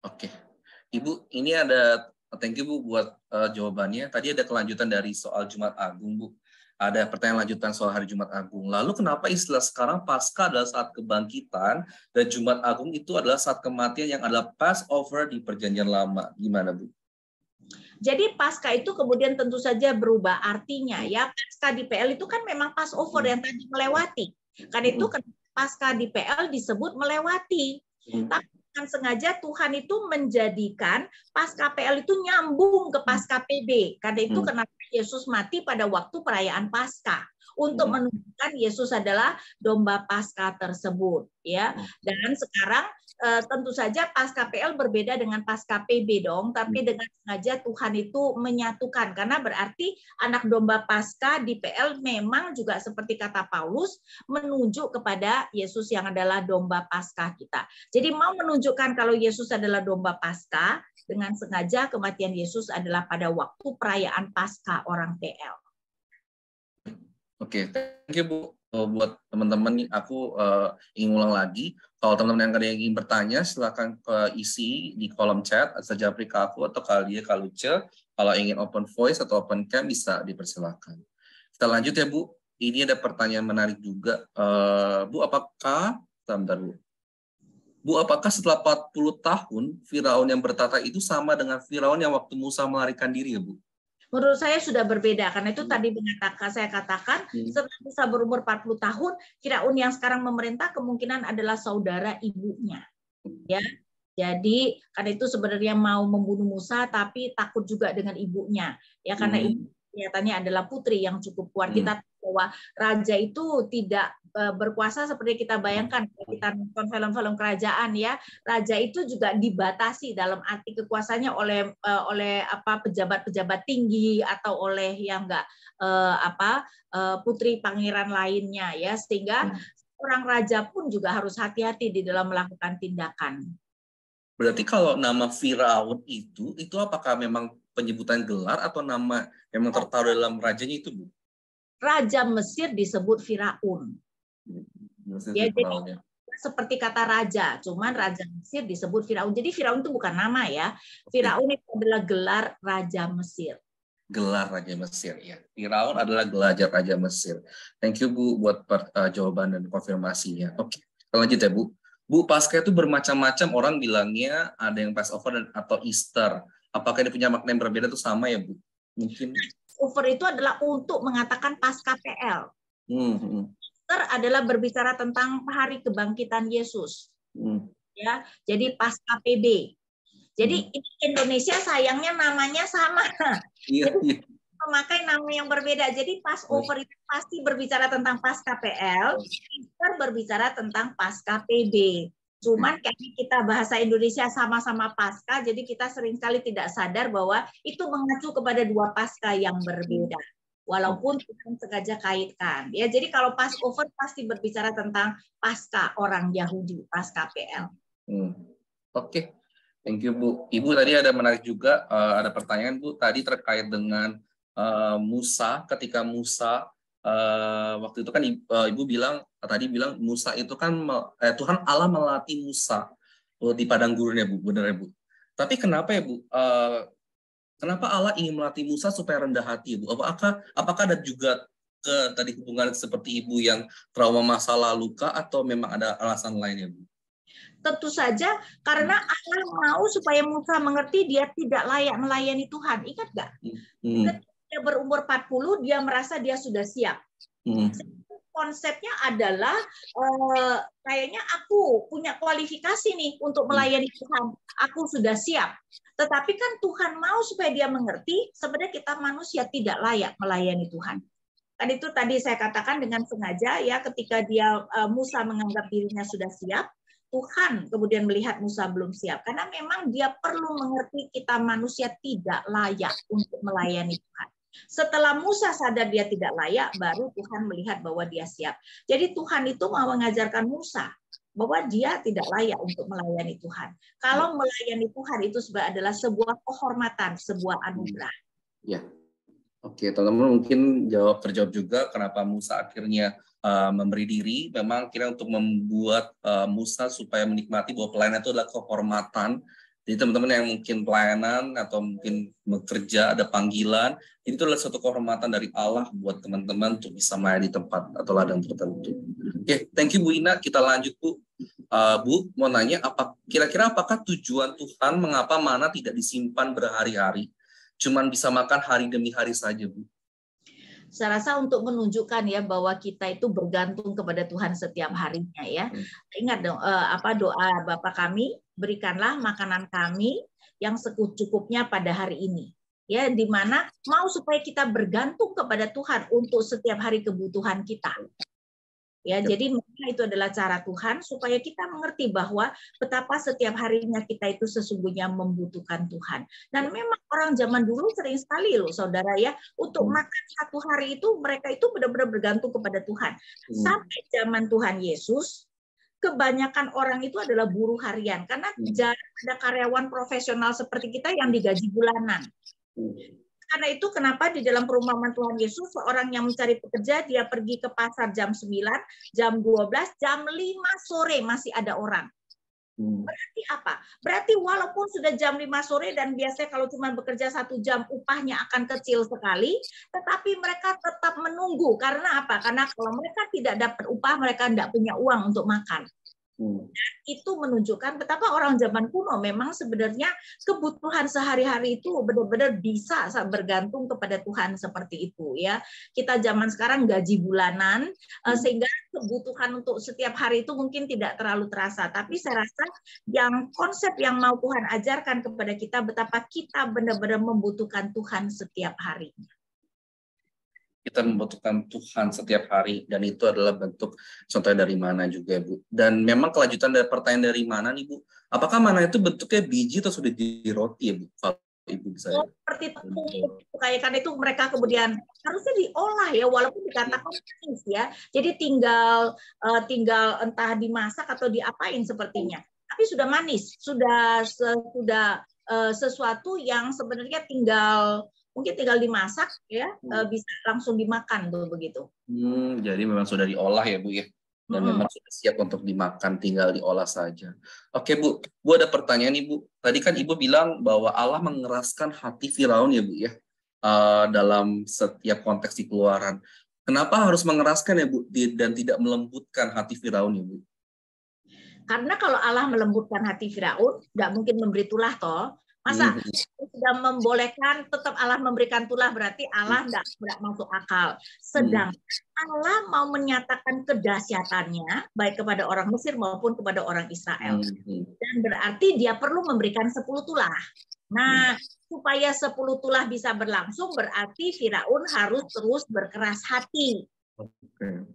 Oke. Okay. Ibu, ini ada oh, thank you Bu buat uh, jawabannya. Tadi ada kelanjutan dari soal Jumat Agung Bu. Ada pertanyaan lanjutan soal hari Jumat Agung. Lalu kenapa istilah sekarang pasca adalah saat kebangkitan dan Jumat Agung itu adalah saat kematian yang adalah Passover di perjanjian lama? Gimana Bu? Jadi pasca itu kemudian tentu saja berubah artinya ya pasca di PL itu kan memang Passover yang tadi melewati. Kan itu pasca di PL disebut melewati. Tapi dengan sengaja Tuhan itu menjadikan pas KPL itu nyambung ke pas hmm. KPB. Karena itu hmm. kenapa Yesus mati pada waktu perayaan Pasca untuk hmm. menunjukkan Yesus adalah domba Pasca tersebut ya. Hmm. Dan sekarang Eh, tentu saja pas KPL berbeda dengan pas KPB dong, tapi hmm. dengan sengaja Tuhan itu menyatukan karena berarti anak domba pasca di PL memang juga seperti kata Paulus menunjuk kepada Yesus yang adalah domba pasca kita. Jadi mau menunjukkan kalau Yesus adalah domba pasca dengan sengaja kematian Yesus adalah pada waktu perayaan pasca orang PL. Oke, okay, thank you Bu. Eh, buat teman-teman, aku uh, ingin ulang lagi kalau teman-teman yang ada yang ingin bertanya, silahkan ke isi di kolom chat saja Prika aku atau Kalia Kaluce. Kalau ingin open voice atau open cam bisa dipersilakan. Kita lanjut ya Bu. Ini ada pertanyaan menarik juga. Eh, Bu, apakah bentar, Bu. Bu, apakah setelah 40 tahun Firaun yang bertata itu sama dengan Firaun yang waktu Musa melarikan diri ya, Bu? menurut saya sudah berbeda karena itu hmm. tadi mengatakan saya katakan hmm. setelah bisa berumur 40 tahun Firaun yang sekarang memerintah kemungkinan adalah saudara ibunya ya jadi karena itu sebenarnya mau membunuh Musa tapi takut juga dengan ibunya ya karena hmm. ibu kelihatannya adalah putri yang cukup kuat hmm. kita bahwa raja itu tidak e, berkuasa seperti kita bayangkan kita nonton film-film kerajaan ya raja itu juga dibatasi dalam arti kekuasaannya oleh e, oleh apa pejabat-pejabat tinggi atau oleh yang enggak e, apa putri pangeran lainnya ya sehingga hmm. orang raja pun juga harus hati-hati di dalam melakukan tindakan. Berarti kalau nama Firaun itu itu apakah memang penyebutan gelar atau nama memang tertaruh dalam rajanya itu Bu? Raja Mesir disebut Firaun. Ya, jadi ya. seperti kata raja, cuman raja Mesir disebut Firaun. Jadi Firaun itu bukan nama ya. Firaun itu adalah gelar raja Mesir. Gelar raja Mesir ya. Firaun adalah gelar raja Mesir. Thank you Bu buat per, uh, jawaban dan konfirmasinya. Oke, okay. lanjut ya Bu. Bu pasca itu bermacam-macam orang bilangnya ada yang Passover dan atau Easter. Apakah ini punya makna yang berbeda itu sama ya Bu? Mungkin over itu adalah untuk mengatakan pasca PL. Hmm. Easter hmm. adalah berbicara tentang hari kebangkitan Yesus. Hmm. Ya, jadi pasca PB. Jadi hmm. Indonesia sayangnya namanya sama. Iya, iya, memakai nama yang berbeda. Jadi pas iya. over itu pasti berbicara tentang pas KPL, iya. Easter berbicara tentang pas PB. Cuman karena kita bahasa Indonesia sama-sama pasca, jadi kita sering seringkali tidak sadar bahwa itu mengacu kepada dua pasca yang berbeda. Walaupun Tuhan sengaja kaitkan. Ya, jadi kalau pas over pasti berbicara tentang pasca orang Yahudi, pasca PL. Hmm. Oke. Okay. Thank you Bu. Ibu tadi ada menarik juga uh, ada pertanyaan Bu tadi terkait dengan uh, Musa ketika Musa Uh, waktu itu kan uh, ibu bilang tadi bilang Musa itu kan uh, Tuhan Allah melatih Musa di padang gurun ya bu, benar ya bu. Tapi kenapa ya bu? Uh, kenapa Allah ingin melatih Musa supaya rendah hati ya, bu? Apakah apakah ada juga ke tadi hubungan seperti ibu yang trauma masa lalu kah atau memang ada alasan lain ya bu? Tentu saja karena hmm. Allah mau supaya Musa mengerti dia tidak layak melayani Tuhan. Ingat nggak? Hmm. hmm dia berumur 40 dia merasa dia sudah siap. Hmm. Konsepnya adalah eh, kayaknya aku punya kualifikasi nih untuk hmm. melayani Tuhan. Aku sudah siap. Tetapi kan Tuhan mau supaya dia mengerti sebenarnya kita manusia tidak layak melayani Tuhan. Kan itu tadi saya katakan dengan sengaja ya ketika dia eh, Musa menganggap dirinya sudah siap, Tuhan kemudian melihat Musa belum siap karena memang dia perlu mengerti kita manusia tidak layak untuk melayani Tuhan. Setelah Musa sadar dia tidak layak, baru Tuhan melihat bahwa dia siap. Jadi Tuhan itu mau mengajarkan Musa bahwa dia tidak layak untuk melayani Tuhan. Kalau ya. melayani Tuhan itu sebenarnya adalah sebuah kehormatan, sebuah hmm. anugerah. Ya. Oke, teman-teman mungkin jawab terjawab juga kenapa Musa akhirnya uh, memberi diri memang kira untuk membuat uh, Musa supaya menikmati bahwa pelayanan itu adalah kehormatan jadi teman-teman yang mungkin pelayanan atau mungkin bekerja ada panggilan, ini itu adalah suatu kehormatan dari Allah buat teman-teman untuk bisa di tempat atau ladang tertentu. Oke, okay, thank you Bu Ina. Kita lanjut Bu. Uh, Bu mau nanya, apa kira-kira apakah tujuan Tuhan mengapa mana tidak disimpan berhari-hari, cuman bisa makan hari demi hari saja Bu? saya rasa untuk menunjukkan ya bahwa kita itu bergantung kepada Tuhan setiap harinya ya. Hmm. Ingat dong eh, apa doa Bapak kami, berikanlah makanan kami yang secukupnya pada hari ini. Ya, di mana mau supaya kita bergantung kepada Tuhan untuk setiap hari kebutuhan kita. Ya, jadi mungkin itu adalah cara Tuhan supaya kita mengerti bahwa betapa setiap harinya kita itu sesungguhnya membutuhkan Tuhan. Dan ya. memang orang zaman dulu sering sekali loh saudara ya, untuk hmm. makan satu hari itu mereka itu benar-benar bergantung kepada Tuhan. Hmm. Sampai zaman Tuhan Yesus, kebanyakan orang itu adalah buruh harian karena hmm. jarang ada karyawan profesional seperti kita yang digaji bulanan. Hmm karena itu kenapa di dalam perumahan Tuhan Yesus seorang yang mencari pekerja dia pergi ke pasar jam 9, jam 12, jam 5 sore masih ada orang. Hmm. Berarti apa? Berarti walaupun sudah jam 5 sore dan biasanya kalau cuma bekerja satu jam upahnya akan kecil sekali, tetapi mereka tetap menunggu. Karena apa? Karena kalau mereka tidak dapat upah, mereka tidak punya uang untuk makan. Hmm. Dan itu menunjukkan betapa orang zaman kuno memang sebenarnya kebutuhan sehari-hari itu benar-benar bisa bergantung kepada Tuhan seperti itu ya. Kita zaman sekarang gaji bulanan eh, hmm. sehingga kebutuhan untuk setiap hari itu mungkin tidak terlalu terasa. Tapi saya rasa yang konsep yang mau Tuhan ajarkan kepada kita betapa kita benar-benar membutuhkan Tuhan setiap harinya kita membutuhkan Tuhan setiap hari dan itu adalah bentuk contohnya dari mana juga Bu. Dan memang kelanjutan dari pertanyaan dari mana nih Bu? Apakah mana itu bentuknya biji atau sudah di roti ya Bu? Ibu bisa. Oh, seperti tepung, gitu, kayak kan itu mereka kemudian harusnya diolah ya walaupun dikatakan manis ya. Jadi tinggal eh, tinggal entah dimasak atau diapain sepertinya. Tapi sudah manis, sudah sudah eh, sesuatu yang sebenarnya tinggal mungkin tinggal dimasak ya hmm. Eh, bisa langsung dimakan tuh begitu. Hmm, jadi memang sudah diolah ya Bu ya dan hmm. memang sudah siap untuk dimakan tinggal diolah saja. Oke Bu, Bu ada pertanyaan ibu. Tadi kan Ibu bilang bahwa Allah mengeraskan hati Firaun ya Bu ya uh, dalam setiap konteks di keluaran. Kenapa harus mengeraskan ya Bu dan tidak melembutkan hati Firaun ya Bu? Karena kalau Allah melembutkan hati Firaun, nggak mungkin memberi tulah toh. Masa iya, sudah membolehkan tetap Allah memberikan tulah berarti Allah tidak iya. tidak masuk akal. Sedang iya. Allah mau menyatakan kedahsyatannya baik kepada orang Mesir maupun kepada orang Israel. Hmm, Dan berarti dia perlu memberikan sepuluh tulah. Nah, supaya sepuluh tulah bisa berlangsung berarti Firaun harus terus berkeras hati.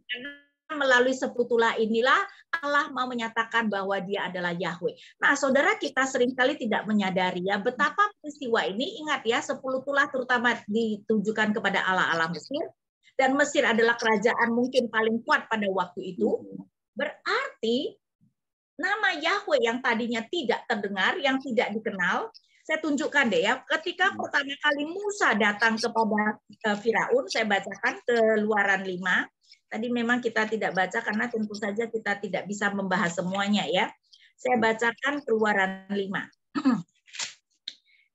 Karena melalui sebutulah inilah Allah mau menyatakan bahwa dia adalah Yahweh. Nah, saudara kita seringkali tidak menyadari ya betapa peristiwa ini ingat ya tulah terutama ditujukan kepada Allah-Allah Mesir dan Mesir adalah kerajaan mungkin paling kuat pada waktu itu. Berarti nama Yahweh yang tadinya tidak terdengar, yang tidak dikenal, saya tunjukkan deh ya. Ketika pertama kali Musa datang kepada eh, Firaun, saya bacakan keluaran 5 Tadi memang kita tidak baca karena tentu saja kita tidak bisa membahas semuanya ya. Saya bacakan keluaran 5.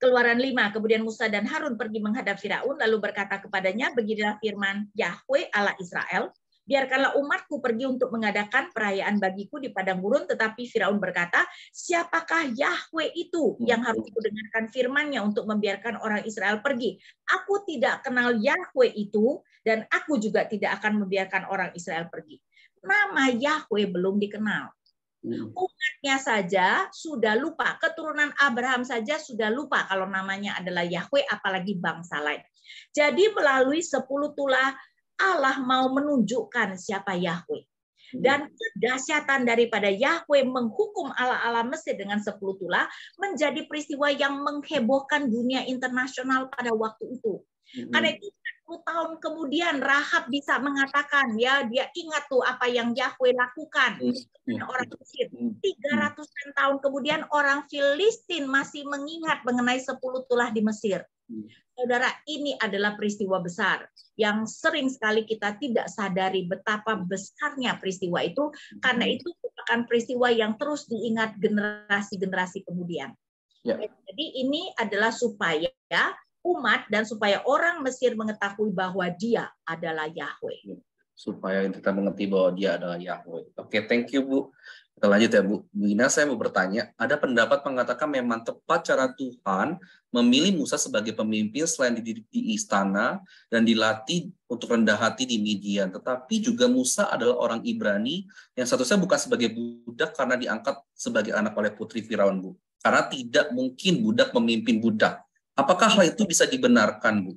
Keluaran 5, kemudian Musa dan Harun pergi menghadap Firaun lalu berkata kepadanya, beginilah firman Yahweh Allah Israel, biarkanlah umatku pergi untuk mengadakan perayaan bagiku di padang gurun tetapi Firaun berkata siapakah Yahweh itu yang harus kudengarkan firman-Nya untuk membiarkan orang Israel pergi aku tidak kenal Yahweh itu dan aku juga tidak akan membiarkan orang Israel pergi. Nama Yahweh belum dikenal. Hmm. Umatnya saja sudah lupa, keturunan Abraham saja sudah lupa kalau namanya adalah Yahweh, apalagi bangsa lain. Jadi melalui sepuluh tulah Allah mau menunjukkan siapa Yahweh. Hmm. Dan kedahsyatan daripada Yahweh menghukum ala-ala Mesir dengan sepuluh tulah menjadi peristiwa yang menghebohkan dunia internasional pada waktu itu. Karena hmm. itu tahun kemudian Rahab bisa mengatakan ya dia ingat tuh apa yang Yahweh lakukan dengan hmm. hmm. orang Mesir. 300 hmm. ratusan tahun kemudian orang Filistin masih mengingat mengenai sepuluh tulah di Mesir. Saudara, ini adalah peristiwa besar yang sering sekali kita tidak sadari betapa besarnya peristiwa itu karena itu merupakan peristiwa yang terus diingat generasi-generasi kemudian. Ya. Jadi ini adalah supaya umat dan supaya orang Mesir mengetahui bahwa dia adalah Yahweh. Ya, supaya kita mengerti bahwa dia adalah Yahweh. Oke, thank you Bu. Kita lanjut ya Bu. Bu Ina, saya mau bertanya, ada pendapat mengatakan memang tepat cara Tuhan memilih Musa sebagai pemimpin selain di istana dan dilatih untuk rendah hati di Midian. Tetapi juga Musa adalah orang Ibrani yang satu statusnya bukan sebagai budak karena diangkat sebagai anak oleh putri Firaun Bu. Karena tidak mungkin budak memimpin budak Apakah hal itu bisa dibenarkan, Bu?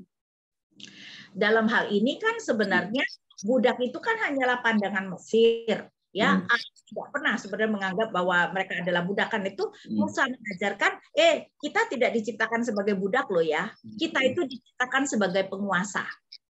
Dalam hal ini kan sebenarnya budak itu kan hanyalah pandangan Mesir, ya. Hmm. Ah, tidak pernah sebenarnya menganggap bahwa mereka adalah budakan itu hmm. Musa mengajarkan, eh kita tidak diciptakan sebagai budak loh ya, hmm. kita itu diciptakan sebagai penguasa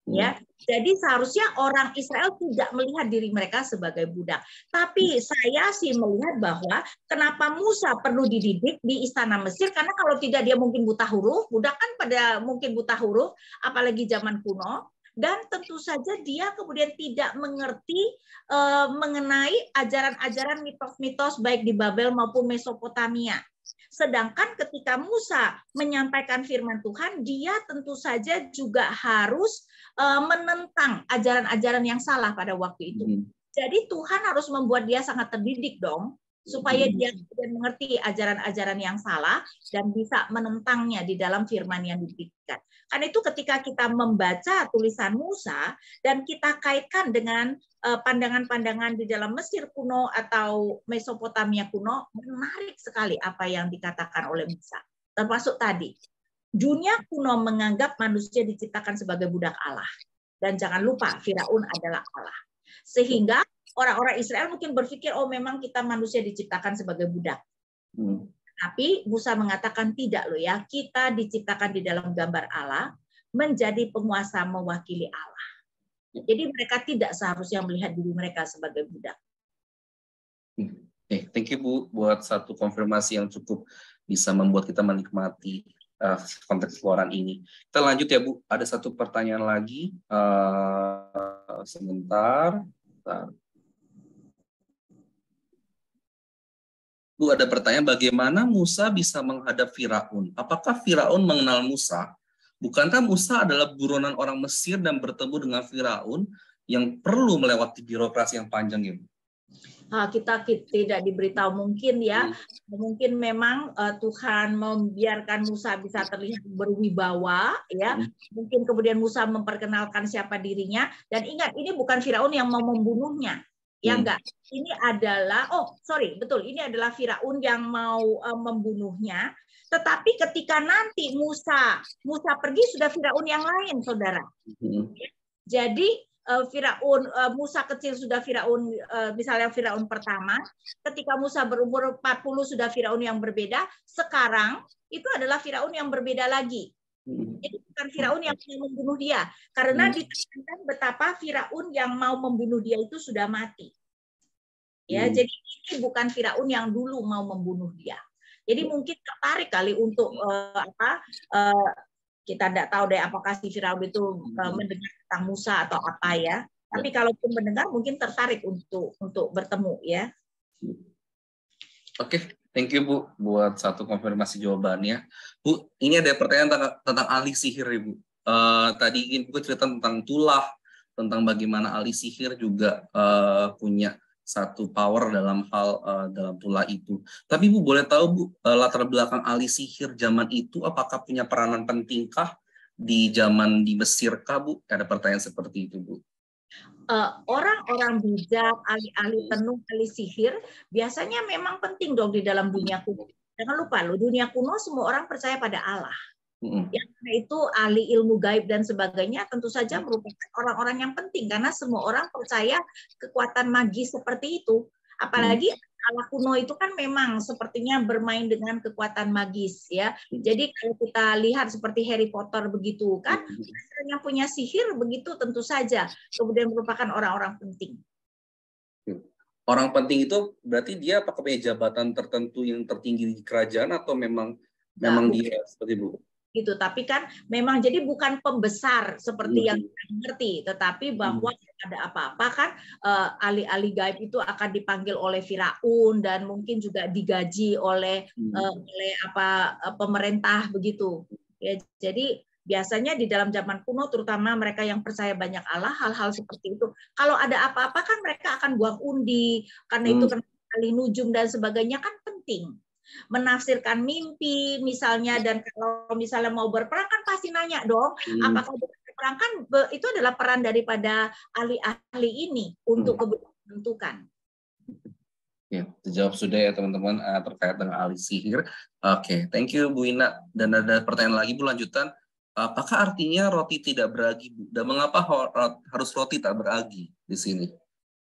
ya. Hmm. Jadi seharusnya orang Israel tidak melihat diri mereka sebagai budak. Tapi hmm. saya sih melihat bahwa kenapa Musa perlu dididik di istana Mesir karena kalau tidak dia mungkin buta huruf, budak kan pada mungkin buta huruf apalagi zaman kuno dan tentu saja dia kemudian tidak mengerti uh, mengenai ajaran-ajaran mitos-mitos baik di Babel maupun Mesopotamia. Sedangkan ketika Musa menyampaikan firman Tuhan, dia tentu saja juga harus eh, menentang ajaran-ajaran yang salah pada waktu itu. Hmm. Jadi Tuhan harus membuat dia sangat terdidik dong supaya hmm. dia kemudian mengerti ajaran-ajaran yang salah dan bisa menentangnya di dalam firman yang diberikan. Karena itu ketika kita membaca tulisan Musa dan kita kaitkan dengan eh, pandangan-pandangan di dalam Mesir kuno atau Mesopotamia kuno, menarik sekali apa yang dikatakan oleh Musa. Termasuk tadi, dunia kuno menganggap manusia diciptakan sebagai budak Allah. Dan jangan lupa, Firaun adalah Allah. Sehingga orang-orang Israel mungkin berpikir oh memang kita manusia diciptakan sebagai budak. Hmm. Tapi Musa mengatakan tidak loh ya, kita diciptakan di dalam gambar Allah menjadi penguasa mewakili Allah. Jadi mereka tidak seharusnya melihat diri mereka sebagai budak. Hmm. Eh, thank you Bu buat satu konfirmasi yang cukup bisa membuat kita menikmati uh, konteks keluaran ini. Kita lanjut ya Bu, ada satu pertanyaan lagi. Uh, sebentar. Bu ada pertanyaan bagaimana Musa bisa menghadap Firaun? Apakah Firaun mengenal Musa? Bukankah Musa adalah buronan orang Mesir dan bertemu dengan Firaun yang perlu melewati birokrasi yang panjang ini? Nah, kita, tidak diberitahu mungkin ya hmm. mungkin memang uh, Tuhan membiarkan Musa bisa terlihat berwibawa ya hmm. mungkin kemudian Musa memperkenalkan siapa dirinya dan ingat ini bukan Firaun yang mau membunuhnya ya enggak ini adalah oh sorry betul ini adalah Firaun yang mau uh, membunuhnya tetapi ketika nanti Musa Musa pergi sudah Firaun yang lain saudara hmm. jadi uh, Firaun uh, Musa kecil sudah Firaun uh, misalnya Firaun pertama ketika Musa berumur 40 sudah Firaun yang berbeda sekarang itu adalah Firaun yang berbeda lagi Hmm. Jadi bukan Firaun yang membunuh dia, karena hmm. ditekankan betapa Firaun yang mau membunuh dia itu sudah mati. Ya, hmm. jadi ini bukan Firaun yang dulu mau membunuh dia. Jadi ya. mungkin tertarik kali untuk uh, apa uh, kita tidak tahu deh apakah si Firaun itu uh, mendengar tentang Musa atau apa ya. ya. Tapi kalaupun mendengar mungkin tertarik untuk untuk bertemu ya. Oke, Thank you Bu buat satu konfirmasi jawabannya. Bu, ini ada pertanyaan tentang, tentang ahli sihir Ibu. Ya, uh, eh, tadi ingin Bu cerita tentang tulah, tentang bagaimana ahli sihir juga uh, punya satu power dalam hal uh, dalam tulah itu. Tapi Bu boleh tahu Bu uh, latar belakang ahli sihir zaman itu apakah punya peranan pentingkah di zaman di Mesir kah Bu? Ada pertanyaan seperti itu Bu. Eh, orang-orang bijak, ahli-ahli tenung, ahli sihir, biasanya memang penting dong di dalam dunia kuno. Jangan lupa loh, dunia kuno semua orang percaya pada Allah. Yang itu ahli ilmu gaib dan sebagainya tentu saja merupakan orang-orang yang penting karena semua orang percaya kekuatan magis seperti itu. Apalagi mm. Ala kuno itu kan memang sepertinya bermain dengan kekuatan magis ya. Hmm. Jadi kalau kita lihat seperti Harry Potter begitu kan, hmm. yang punya sihir begitu tentu saja kemudian merupakan orang-orang penting. Hmm. Orang penting itu berarti dia pakai jabatan tertentu yang tertinggi di kerajaan atau memang nah, memang dia seperti itu gitu tapi kan memang jadi bukan pembesar seperti iya. yang kita ngerti tetapi iya. bahwa ada apa-apa kan uh, eh, ahli-ahli gaib itu akan dipanggil oleh Firaun dan mungkin juga digaji oleh uh, oleh apa uh, pemerintah begitu ya jadi biasanya di dalam zaman kuno terutama mereka yang percaya banyak Allah hal-hal seperti itu kalau ada apa-apa kan mereka akan buang undi karena hmm. itu kan kali nujum dan sebagainya kan penting menafsirkan mimpi misalnya iya. dan kalau misalnya mau berperang kan pasti nanya dong hmm. apakah berperang kan itu adalah peran daripada ahli-ahli ini untuk hmm. menentukan. Ya, terjawab sudah ya teman-teman eh, terkait dengan ahli sihir. Oke, okay, thank you Bu Ina. Dan ada pertanyaan lagi Bu lanjutan. Apakah artinya roti tidak beragi Bu? Dan mengapa harus roti tak beragi di sini?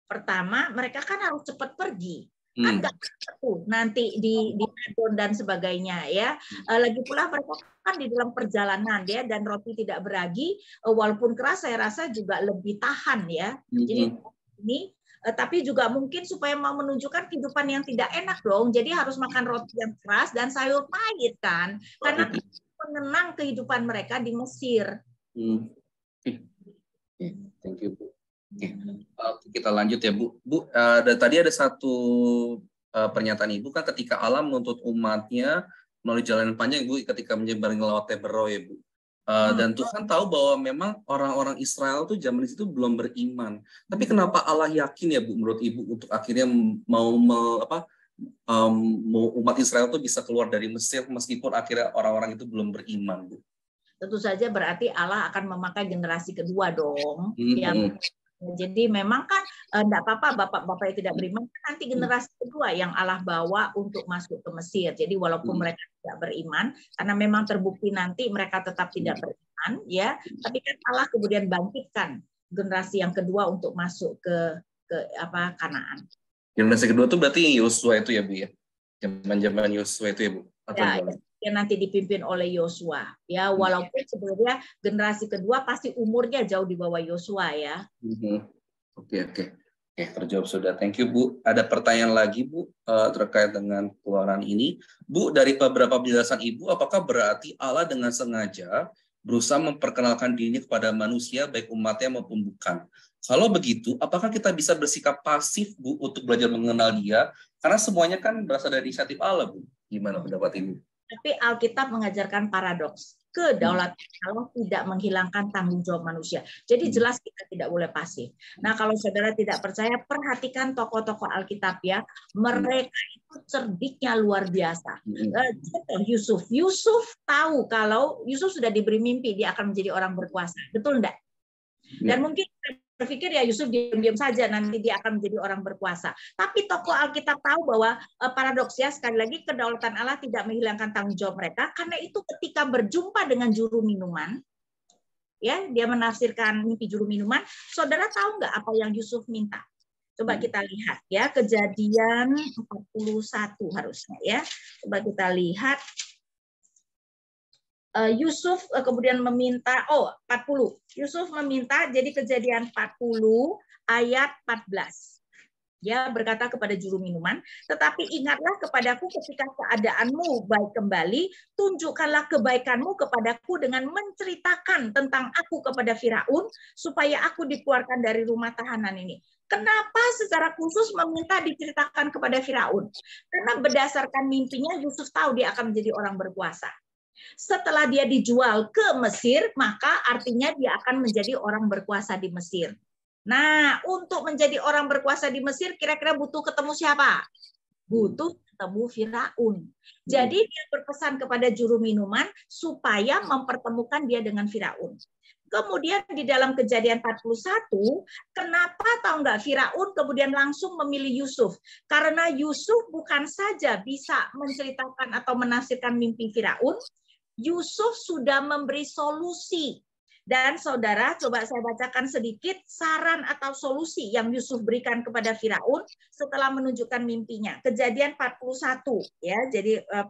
Pertama, mereka kan harus cepat pergi. Hmm. Kan nanti di di dan sebagainya ya. Hmm. Eh, lagi pula mereka kan di dalam perjalanan ya dan roti tidak beragi eh, walaupun keras saya rasa juga lebih tahan ya. Hmm. Jadi ini eh, tapi juga mungkin supaya mau menunjukkan kehidupan yang tidak enak dong. Jadi harus makan roti yang keras dan sayur pahit kan, karena hmm. mengenang kehidupan mereka di Mesir. Hmm. Thank you, Oke, kita lanjut ya Bu. Bu, ada, eh, tadi ada satu eh, pernyataan Ibu kan ketika Allah menuntut umatnya melalui jalan panjang Ibu ketika menyebar lewat Tebero ya Bu. Eh, hmm. Dan Tuhan tahu bahwa memang orang-orang Israel tuh zaman itu belum beriman. Tapi kenapa Allah yakin ya Bu menurut Ibu untuk akhirnya mau me, apa um, umat Israel tuh bisa keluar dari Mesir meskipun akhirnya orang-orang itu belum beriman Bu? tentu saja berarti Allah akan memakai generasi kedua dong -hmm. yang hmm. Jadi memang kan enggak apa-apa bapak-bapak yang tidak beriman kan nanti hmm. generasi kedua yang Allah bawa untuk masuk ke Mesir. Jadi walaupun hmm. mereka tidak beriman karena memang terbukti nanti mereka tetap hmm. tidak beriman ya, tapi kan Allah kemudian bangkitkan generasi yang kedua untuk masuk ke ke apa Kanaan. Generasi kedua itu berarti Yosua itu ya Bu ya. Zaman-zaman Yosua itu ya Bu. Atau ya yang nanti dipimpin oleh Yosua ya hmm. walaupun sebenarnya generasi kedua pasti umurnya jauh di bawah Yosua ya hmm. oke oke oke terjawab sudah thank you Bu ada pertanyaan lagi Bu uh, terkait dengan keluaran ini Bu dari beberapa penjelasan Ibu apakah berarti Allah dengan sengaja berusaha memperkenalkan dirinya kepada manusia baik umatnya maupun bukan kalau begitu, apakah kita bisa bersikap pasif, Bu, untuk belajar mengenal dia? Karena semuanya kan berasal dari inisiatif Allah, Bu. Gimana pendapat ini? Tapi Alkitab mengajarkan paradoks kedaulatan hmm. Allah tidak menghilangkan tanggung jawab manusia. Jadi hmm. jelas kita tidak boleh pasif. Nah, kalau saudara tidak percaya, perhatikan tokoh-tokoh Alkitab ya. Mereka hmm. itu cerdiknya luar biasa. Contoh eh, Yusuf, Yusuf tahu kalau Yusuf sudah diberi mimpi dia akan menjadi orang berkuasa. Betul enggak? Dan ya. mungkin berpikir ya Yusuf diam-diam saja nanti dia akan menjadi orang berkuasa. Tapi tokoh Alkitab tahu bahwa eh, paradoksnya sekali lagi kedaulatan Allah tidak menghilangkan tanggung jawab mereka karena itu ketika berjumpa dengan juru minuman ya dia menafsirkan mimpi juru minuman, saudara tahu nggak apa yang Yusuf minta? Coba kita lihat ya kejadian 41 harusnya ya. Coba kita lihat Eh, Yusuf eh, kemudian meminta oh 40. Yusuf meminta jadi kejadian 40 ayat 14. Ya berkata kepada juru minuman, tetapi ingatlah kepadaku ketika keadaanmu baik kembali, tunjukkanlah kebaikanmu kepadaku dengan menceritakan tentang aku kepada Firaun, supaya aku dikeluarkan dari rumah tahanan ini. Kenapa secara khusus meminta diceritakan kepada Firaun? Karena berdasarkan mimpinya Yusuf tahu dia akan menjadi orang berkuasa. Setelah dia dijual ke Mesir, maka artinya dia akan menjadi orang berkuasa di Mesir. Nah, untuk menjadi orang berkuasa di Mesir, kira-kira butuh ketemu siapa? Butuh ketemu Firaun. Jadi dia berpesan kepada juru minuman supaya mempertemukan dia dengan Firaun. Kemudian di dalam kejadian 41, kenapa tahu nggak Firaun kemudian langsung memilih Yusuf? Karena Yusuf bukan saja bisa menceritakan atau menafsirkan mimpi Firaun, Yusuf sudah memberi solusi. Dan saudara, coba saya bacakan sedikit saran atau solusi yang Yusuf berikan kepada Firaun setelah menunjukkan mimpinya. Kejadian 41 ya, jadi 41 eh,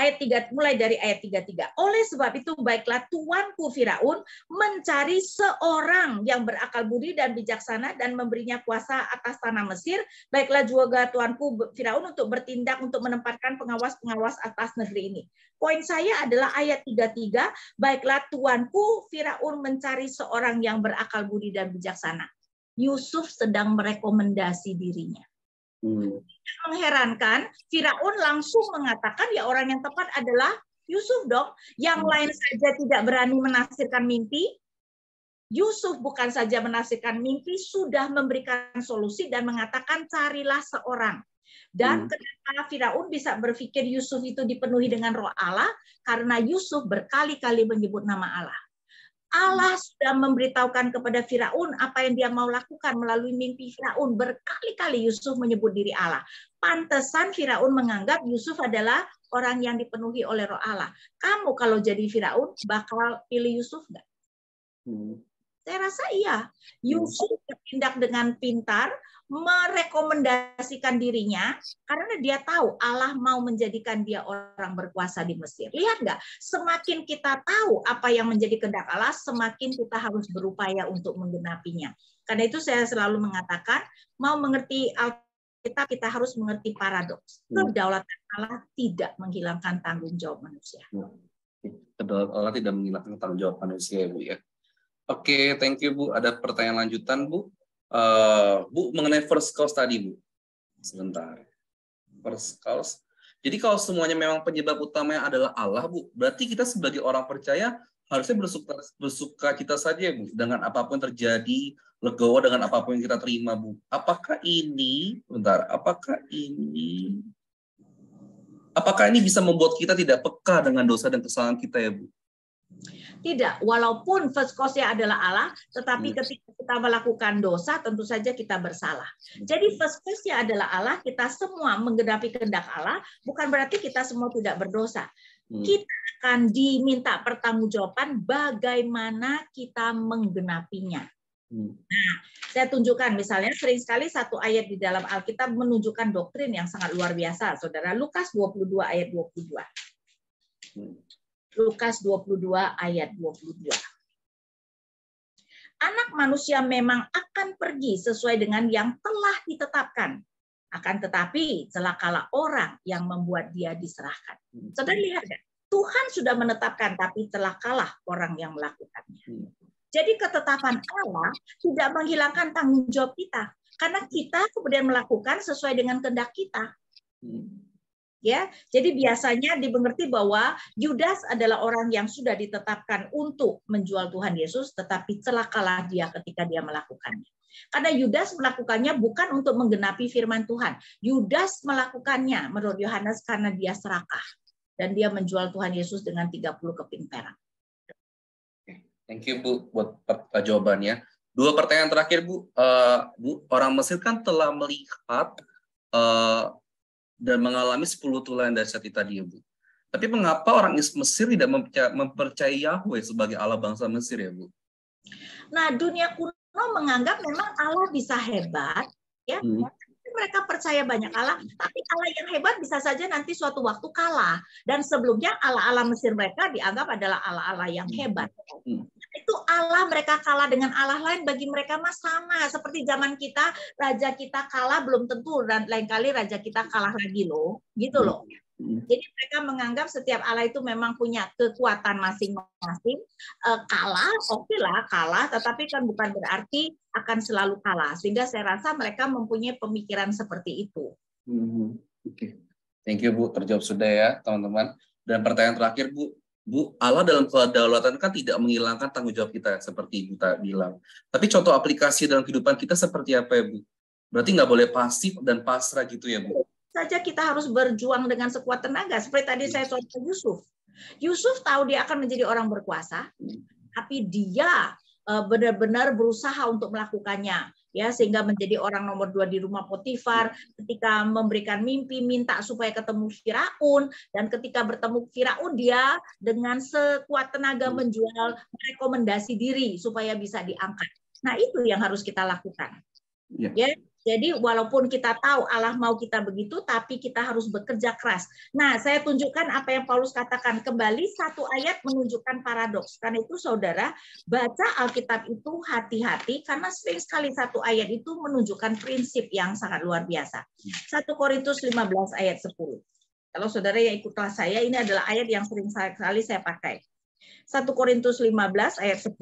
ayat 3 mulai dari ayat 33. Oleh sebab itu baiklah tuanku Firaun mencari seorang yang berakal budi dan bijaksana dan memberinya kuasa atas tanah Mesir. Baiklah juga tuanku Firaun untuk bertindak untuk menempatkan pengawas-pengawas atas negeri ini. Poin saya adalah ayat 33, baiklah tuanku Firaun mencari seorang yang berakal budi dan bijaksana. Yusuf sedang merekomendasi dirinya. Hmm. Mengherankan, Firaun langsung mengatakan ya orang yang tepat adalah Yusuf dong. Yang hmm. lain saja tidak berani menafsirkan mimpi. Yusuf bukan saja menafsirkan mimpi, sudah memberikan solusi dan mengatakan carilah seorang. Dan hmm. kenapa Firaun bisa berpikir Yusuf itu dipenuhi dengan roh Allah? Karena Yusuf berkali-kali menyebut nama Allah. Allah sudah memberitahukan kepada Firaun apa yang dia mau lakukan melalui mimpi Firaun. Berkali-kali Yusuf menyebut diri Allah. Pantesan Firaun menganggap Yusuf adalah orang yang dipenuhi oleh roh Allah. Kamu kalau jadi Firaun, bakal pilih Yusuf nggak? Hmm. Saya rasa iya. Hmm. Yusuf bertindak dengan pintar, merekomendasikan dirinya karena dia tahu Allah mau menjadikan dia orang berkuasa di Mesir. Lihat nggak? Semakin kita tahu apa yang menjadi kehendak Allah, semakin kita harus berupaya untuk menggenapinya. Karena itu saya selalu mengatakan, mau mengerti Alkitab kita harus mengerti paradoks. Hmm. Kedaulatan Allah tidak menghilangkan tanggung jawab manusia. Hmm. Kedaulatan Allah tidak menghilangkan tanggung jawab manusia, Bu ya. Oke, okay, thank you Bu. Ada pertanyaan lanjutan Bu. Uh, Bu mengenai first cause tadi Bu. Sebentar. First cause. Jadi kalau semuanya memang penyebab utamanya adalah Allah Bu, berarti kita sebagai orang percaya harusnya bersuka, bersuka cita saja Bu dengan apapun yang terjadi, legowo dengan apapun yang kita terima Bu. Apakah ini, bentar, apakah ini apakah ini bisa membuat kita tidak peka dengan dosa dan kesalahan kita ya Bu? Tidak, walaupun first cause-nya adalah Allah, tetapi ketika kita melakukan dosa tentu saja kita bersalah. Jadi first cause-nya adalah Allah, kita semua menggenapi kehendak Allah, bukan berarti kita semua tidak berdosa. Hmm. Kita akan diminta pertanggungjawaban bagaimana kita menggenapinya. Hmm. Nah, saya tunjukkan misalnya sering sekali satu ayat di dalam Alkitab menunjukkan doktrin yang sangat luar biasa, Saudara Lukas 22 ayat 22. Lukas 22 ayat 22. Anak manusia memang akan pergi sesuai dengan yang telah ditetapkan. Akan tetapi celakalah orang yang membuat dia diserahkan. Hmm. Saudara lihat ya, Tuhan sudah menetapkan tapi celakalah orang yang melakukannya. Hmm. Jadi ketetapan Allah tidak menghilangkan tanggung jawab kita karena kita kemudian melakukan sesuai dengan kehendak kita. Hmm ya. Jadi biasanya dimengerti bahwa Yudas adalah orang yang sudah ditetapkan untuk menjual Tuhan Yesus, tetapi celakalah dia ketika dia melakukannya. Karena Yudas melakukannya bukan untuk menggenapi firman Tuhan. Yudas melakukannya menurut Yohanes karena dia serakah dan dia menjual Tuhan Yesus dengan 30 keping perak. Thank you Bu buat uh, uh, jawabannya. Dua pertanyaan terakhir Bu. Uh, Bu, orang Mesir kan telah melihat uh, dan mengalami 10 tulen dahsyat tadi ya Bu. Tapi mengapa orang Mesir tidak mempercayai Yahweh sebagai Allah bangsa Mesir ya Bu? Nah dunia kuno menganggap memang Allah bisa hebat ya. Hmm. Mereka percaya banyak Allah, tapi Allah yang hebat bisa saja nanti suatu waktu kalah. Dan sebelumnya Allah-Allah Mesir mereka dianggap adalah Allah-Allah yang hmm. hebat. Hmm itu Allah mereka kalah dengan Allah lain bagi mereka mah sama seperti zaman kita raja kita kalah belum tentu dan lain kali raja kita kalah lagi loh gitu loh hmm. jadi mereka menganggap setiap Allah itu memang punya kekuatan masing-masing. E, kalah, oke okay lah kalah, tetapi kan bukan berarti akan selalu kalah. Sehingga saya rasa mereka mempunyai pemikiran seperti itu. Mm -hmm. Oke, okay. thank you Bu, terjawab sudah ya teman-teman. Dan pertanyaan terakhir Bu, Bu, Allah dalam kedaulatan kan tidak menghilangkan tanggung jawab kita seperti Ibu tak bilang. Tapi contoh aplikasi dalam kehidupan kita seperti apa ya Bu? Berarti nggak boleh pasif dan pasrah gitu ya Bu? Saja kita harus berjuang dengan sekuat tenaga. Seperti tadi saya iya. soal Yusuf. Yusuf tahu dia akan menjadi orang berkuasa, hmm. tapi dia eh, benar-benar berusaha untuk melakukannya ya sehingga menjadi orang nomor dua di rumah Potifar ketika memberikan mimpi minta supaya ketemu Firaun dan ketika bertemu Firaun dia dengan sekuat tenaga hmm. menjual rekomendasi diri supaya bisa diangkat nah itu yang harus kita lakukan ya, ya jadi walaupun kita tahu Allah mau kita begitu, tapi kita harus bekerja keras. Nah, saya tunjukkan apa yang Paulus katakan kembali satu ayat menunjukkan paradoks. Karena itu saudara baca Alkitab itu hati-hati karena sering sekali satu ayat itu menunjukkan prinsip yang sangat luar biasa. 1 Korintus 15 ayat 10. Kalau saudara yang ikut kelas saya, ini adalah ayat yang sering sekali saya pakai. 1 Korintus 15 ayat 10.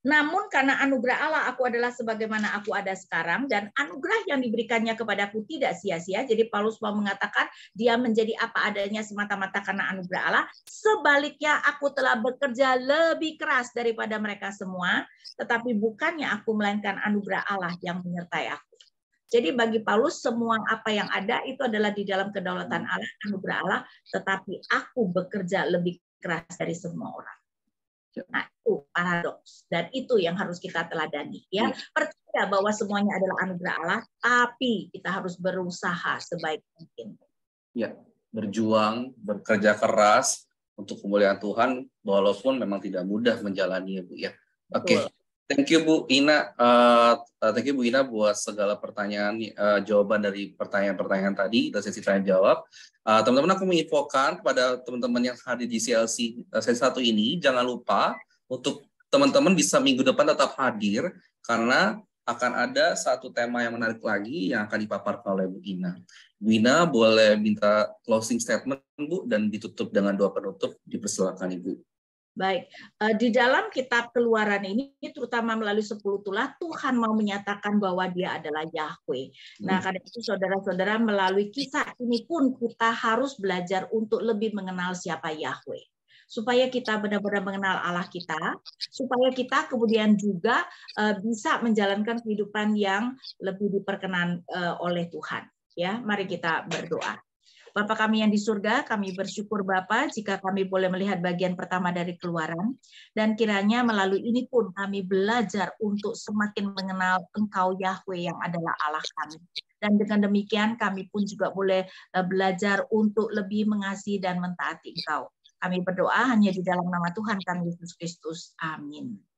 Namun karena anugerah Allah aku adalah sebagaimana aku ada sekarang dan anugerah yang diberikannya kepadaku tidak sia-sia. Jadi Paulus mau mengatakan dia menjadi apa adanya semata-mata karena anugerah Allah. Sebaliknya aku telah bekerja lebih keras daripada mereka semua, tetapi bukannya aku melainkan anugerah Allah yang menyertai aku. Jadi bagi Paulus semua apa yang ada itu adalah di dalam kedaulatan Allah, anugerah Allah, tetapi aku bekerja lebih keras dari semua orang. Nah, ya. itu paradoks dan itu yang harus kita teladani ya. Iya. Percaya bahwa semuanya adalah anugerah Allah, tapi kita harus berusaha sebaik mungkin. Ya, berjuang, bekerja keras untuk kemuliaan Tuhan walaupun memang tidak mudah menjalani ya ya. Oke. Okay. Thank you Bu Ina, uh, thank you Bu Ina buat segala pertanyaan uh, jawaban dari pertanyaan-pertanyaan tadi dan sesi tanya jawab. teman teman-teman aku menginfokan kepada teman-teman yang hadir di CLC uh, sesi satu ini jangan lupa untuk teman-teman bisa minggu depan tetap hadir karena akan ada satu tema yang menarik lagi yang akan dipaparkan oleh Bu Ina. Bu Ina boleh minta closing statement Bu dan ditutup dengan dua penutup dipersilakan Ibu. Baik, eh, di dalam kitab keluaran ini, terutama melalui sepuluh tulah, Tuhan mau menyatakan bahwa dia adalah Yahweh. Nah, hmm. karena itu saudara-saudara melalui kisah ini pun kita harus belajar untuk lebih mengenal siapa Yahweh. Supaya kita benar-benar mengenal Allah kita, supaya kita kemudian juga eh, bisa menjalankan kehidupan yang lebih diperkenan eh, oleh Tuhan. Ya, mari kita berdoa. Bapa kami yang di surga, kami bersyukur Bapa jika kami boleh melihat bagian pertama dari keluaran. Dan kiranya melalui ini pun kami belajar untuk semakin mengenal Engkau Yahweh yang adalah Allah kami. Dan dengan demikian kami pun juga boleh eh, belajar untuk lebih mengasihi dan mentaati Engkau. Kami berdoa hanya di dalam nama Tuhan kami Yesus Kristus. Amin.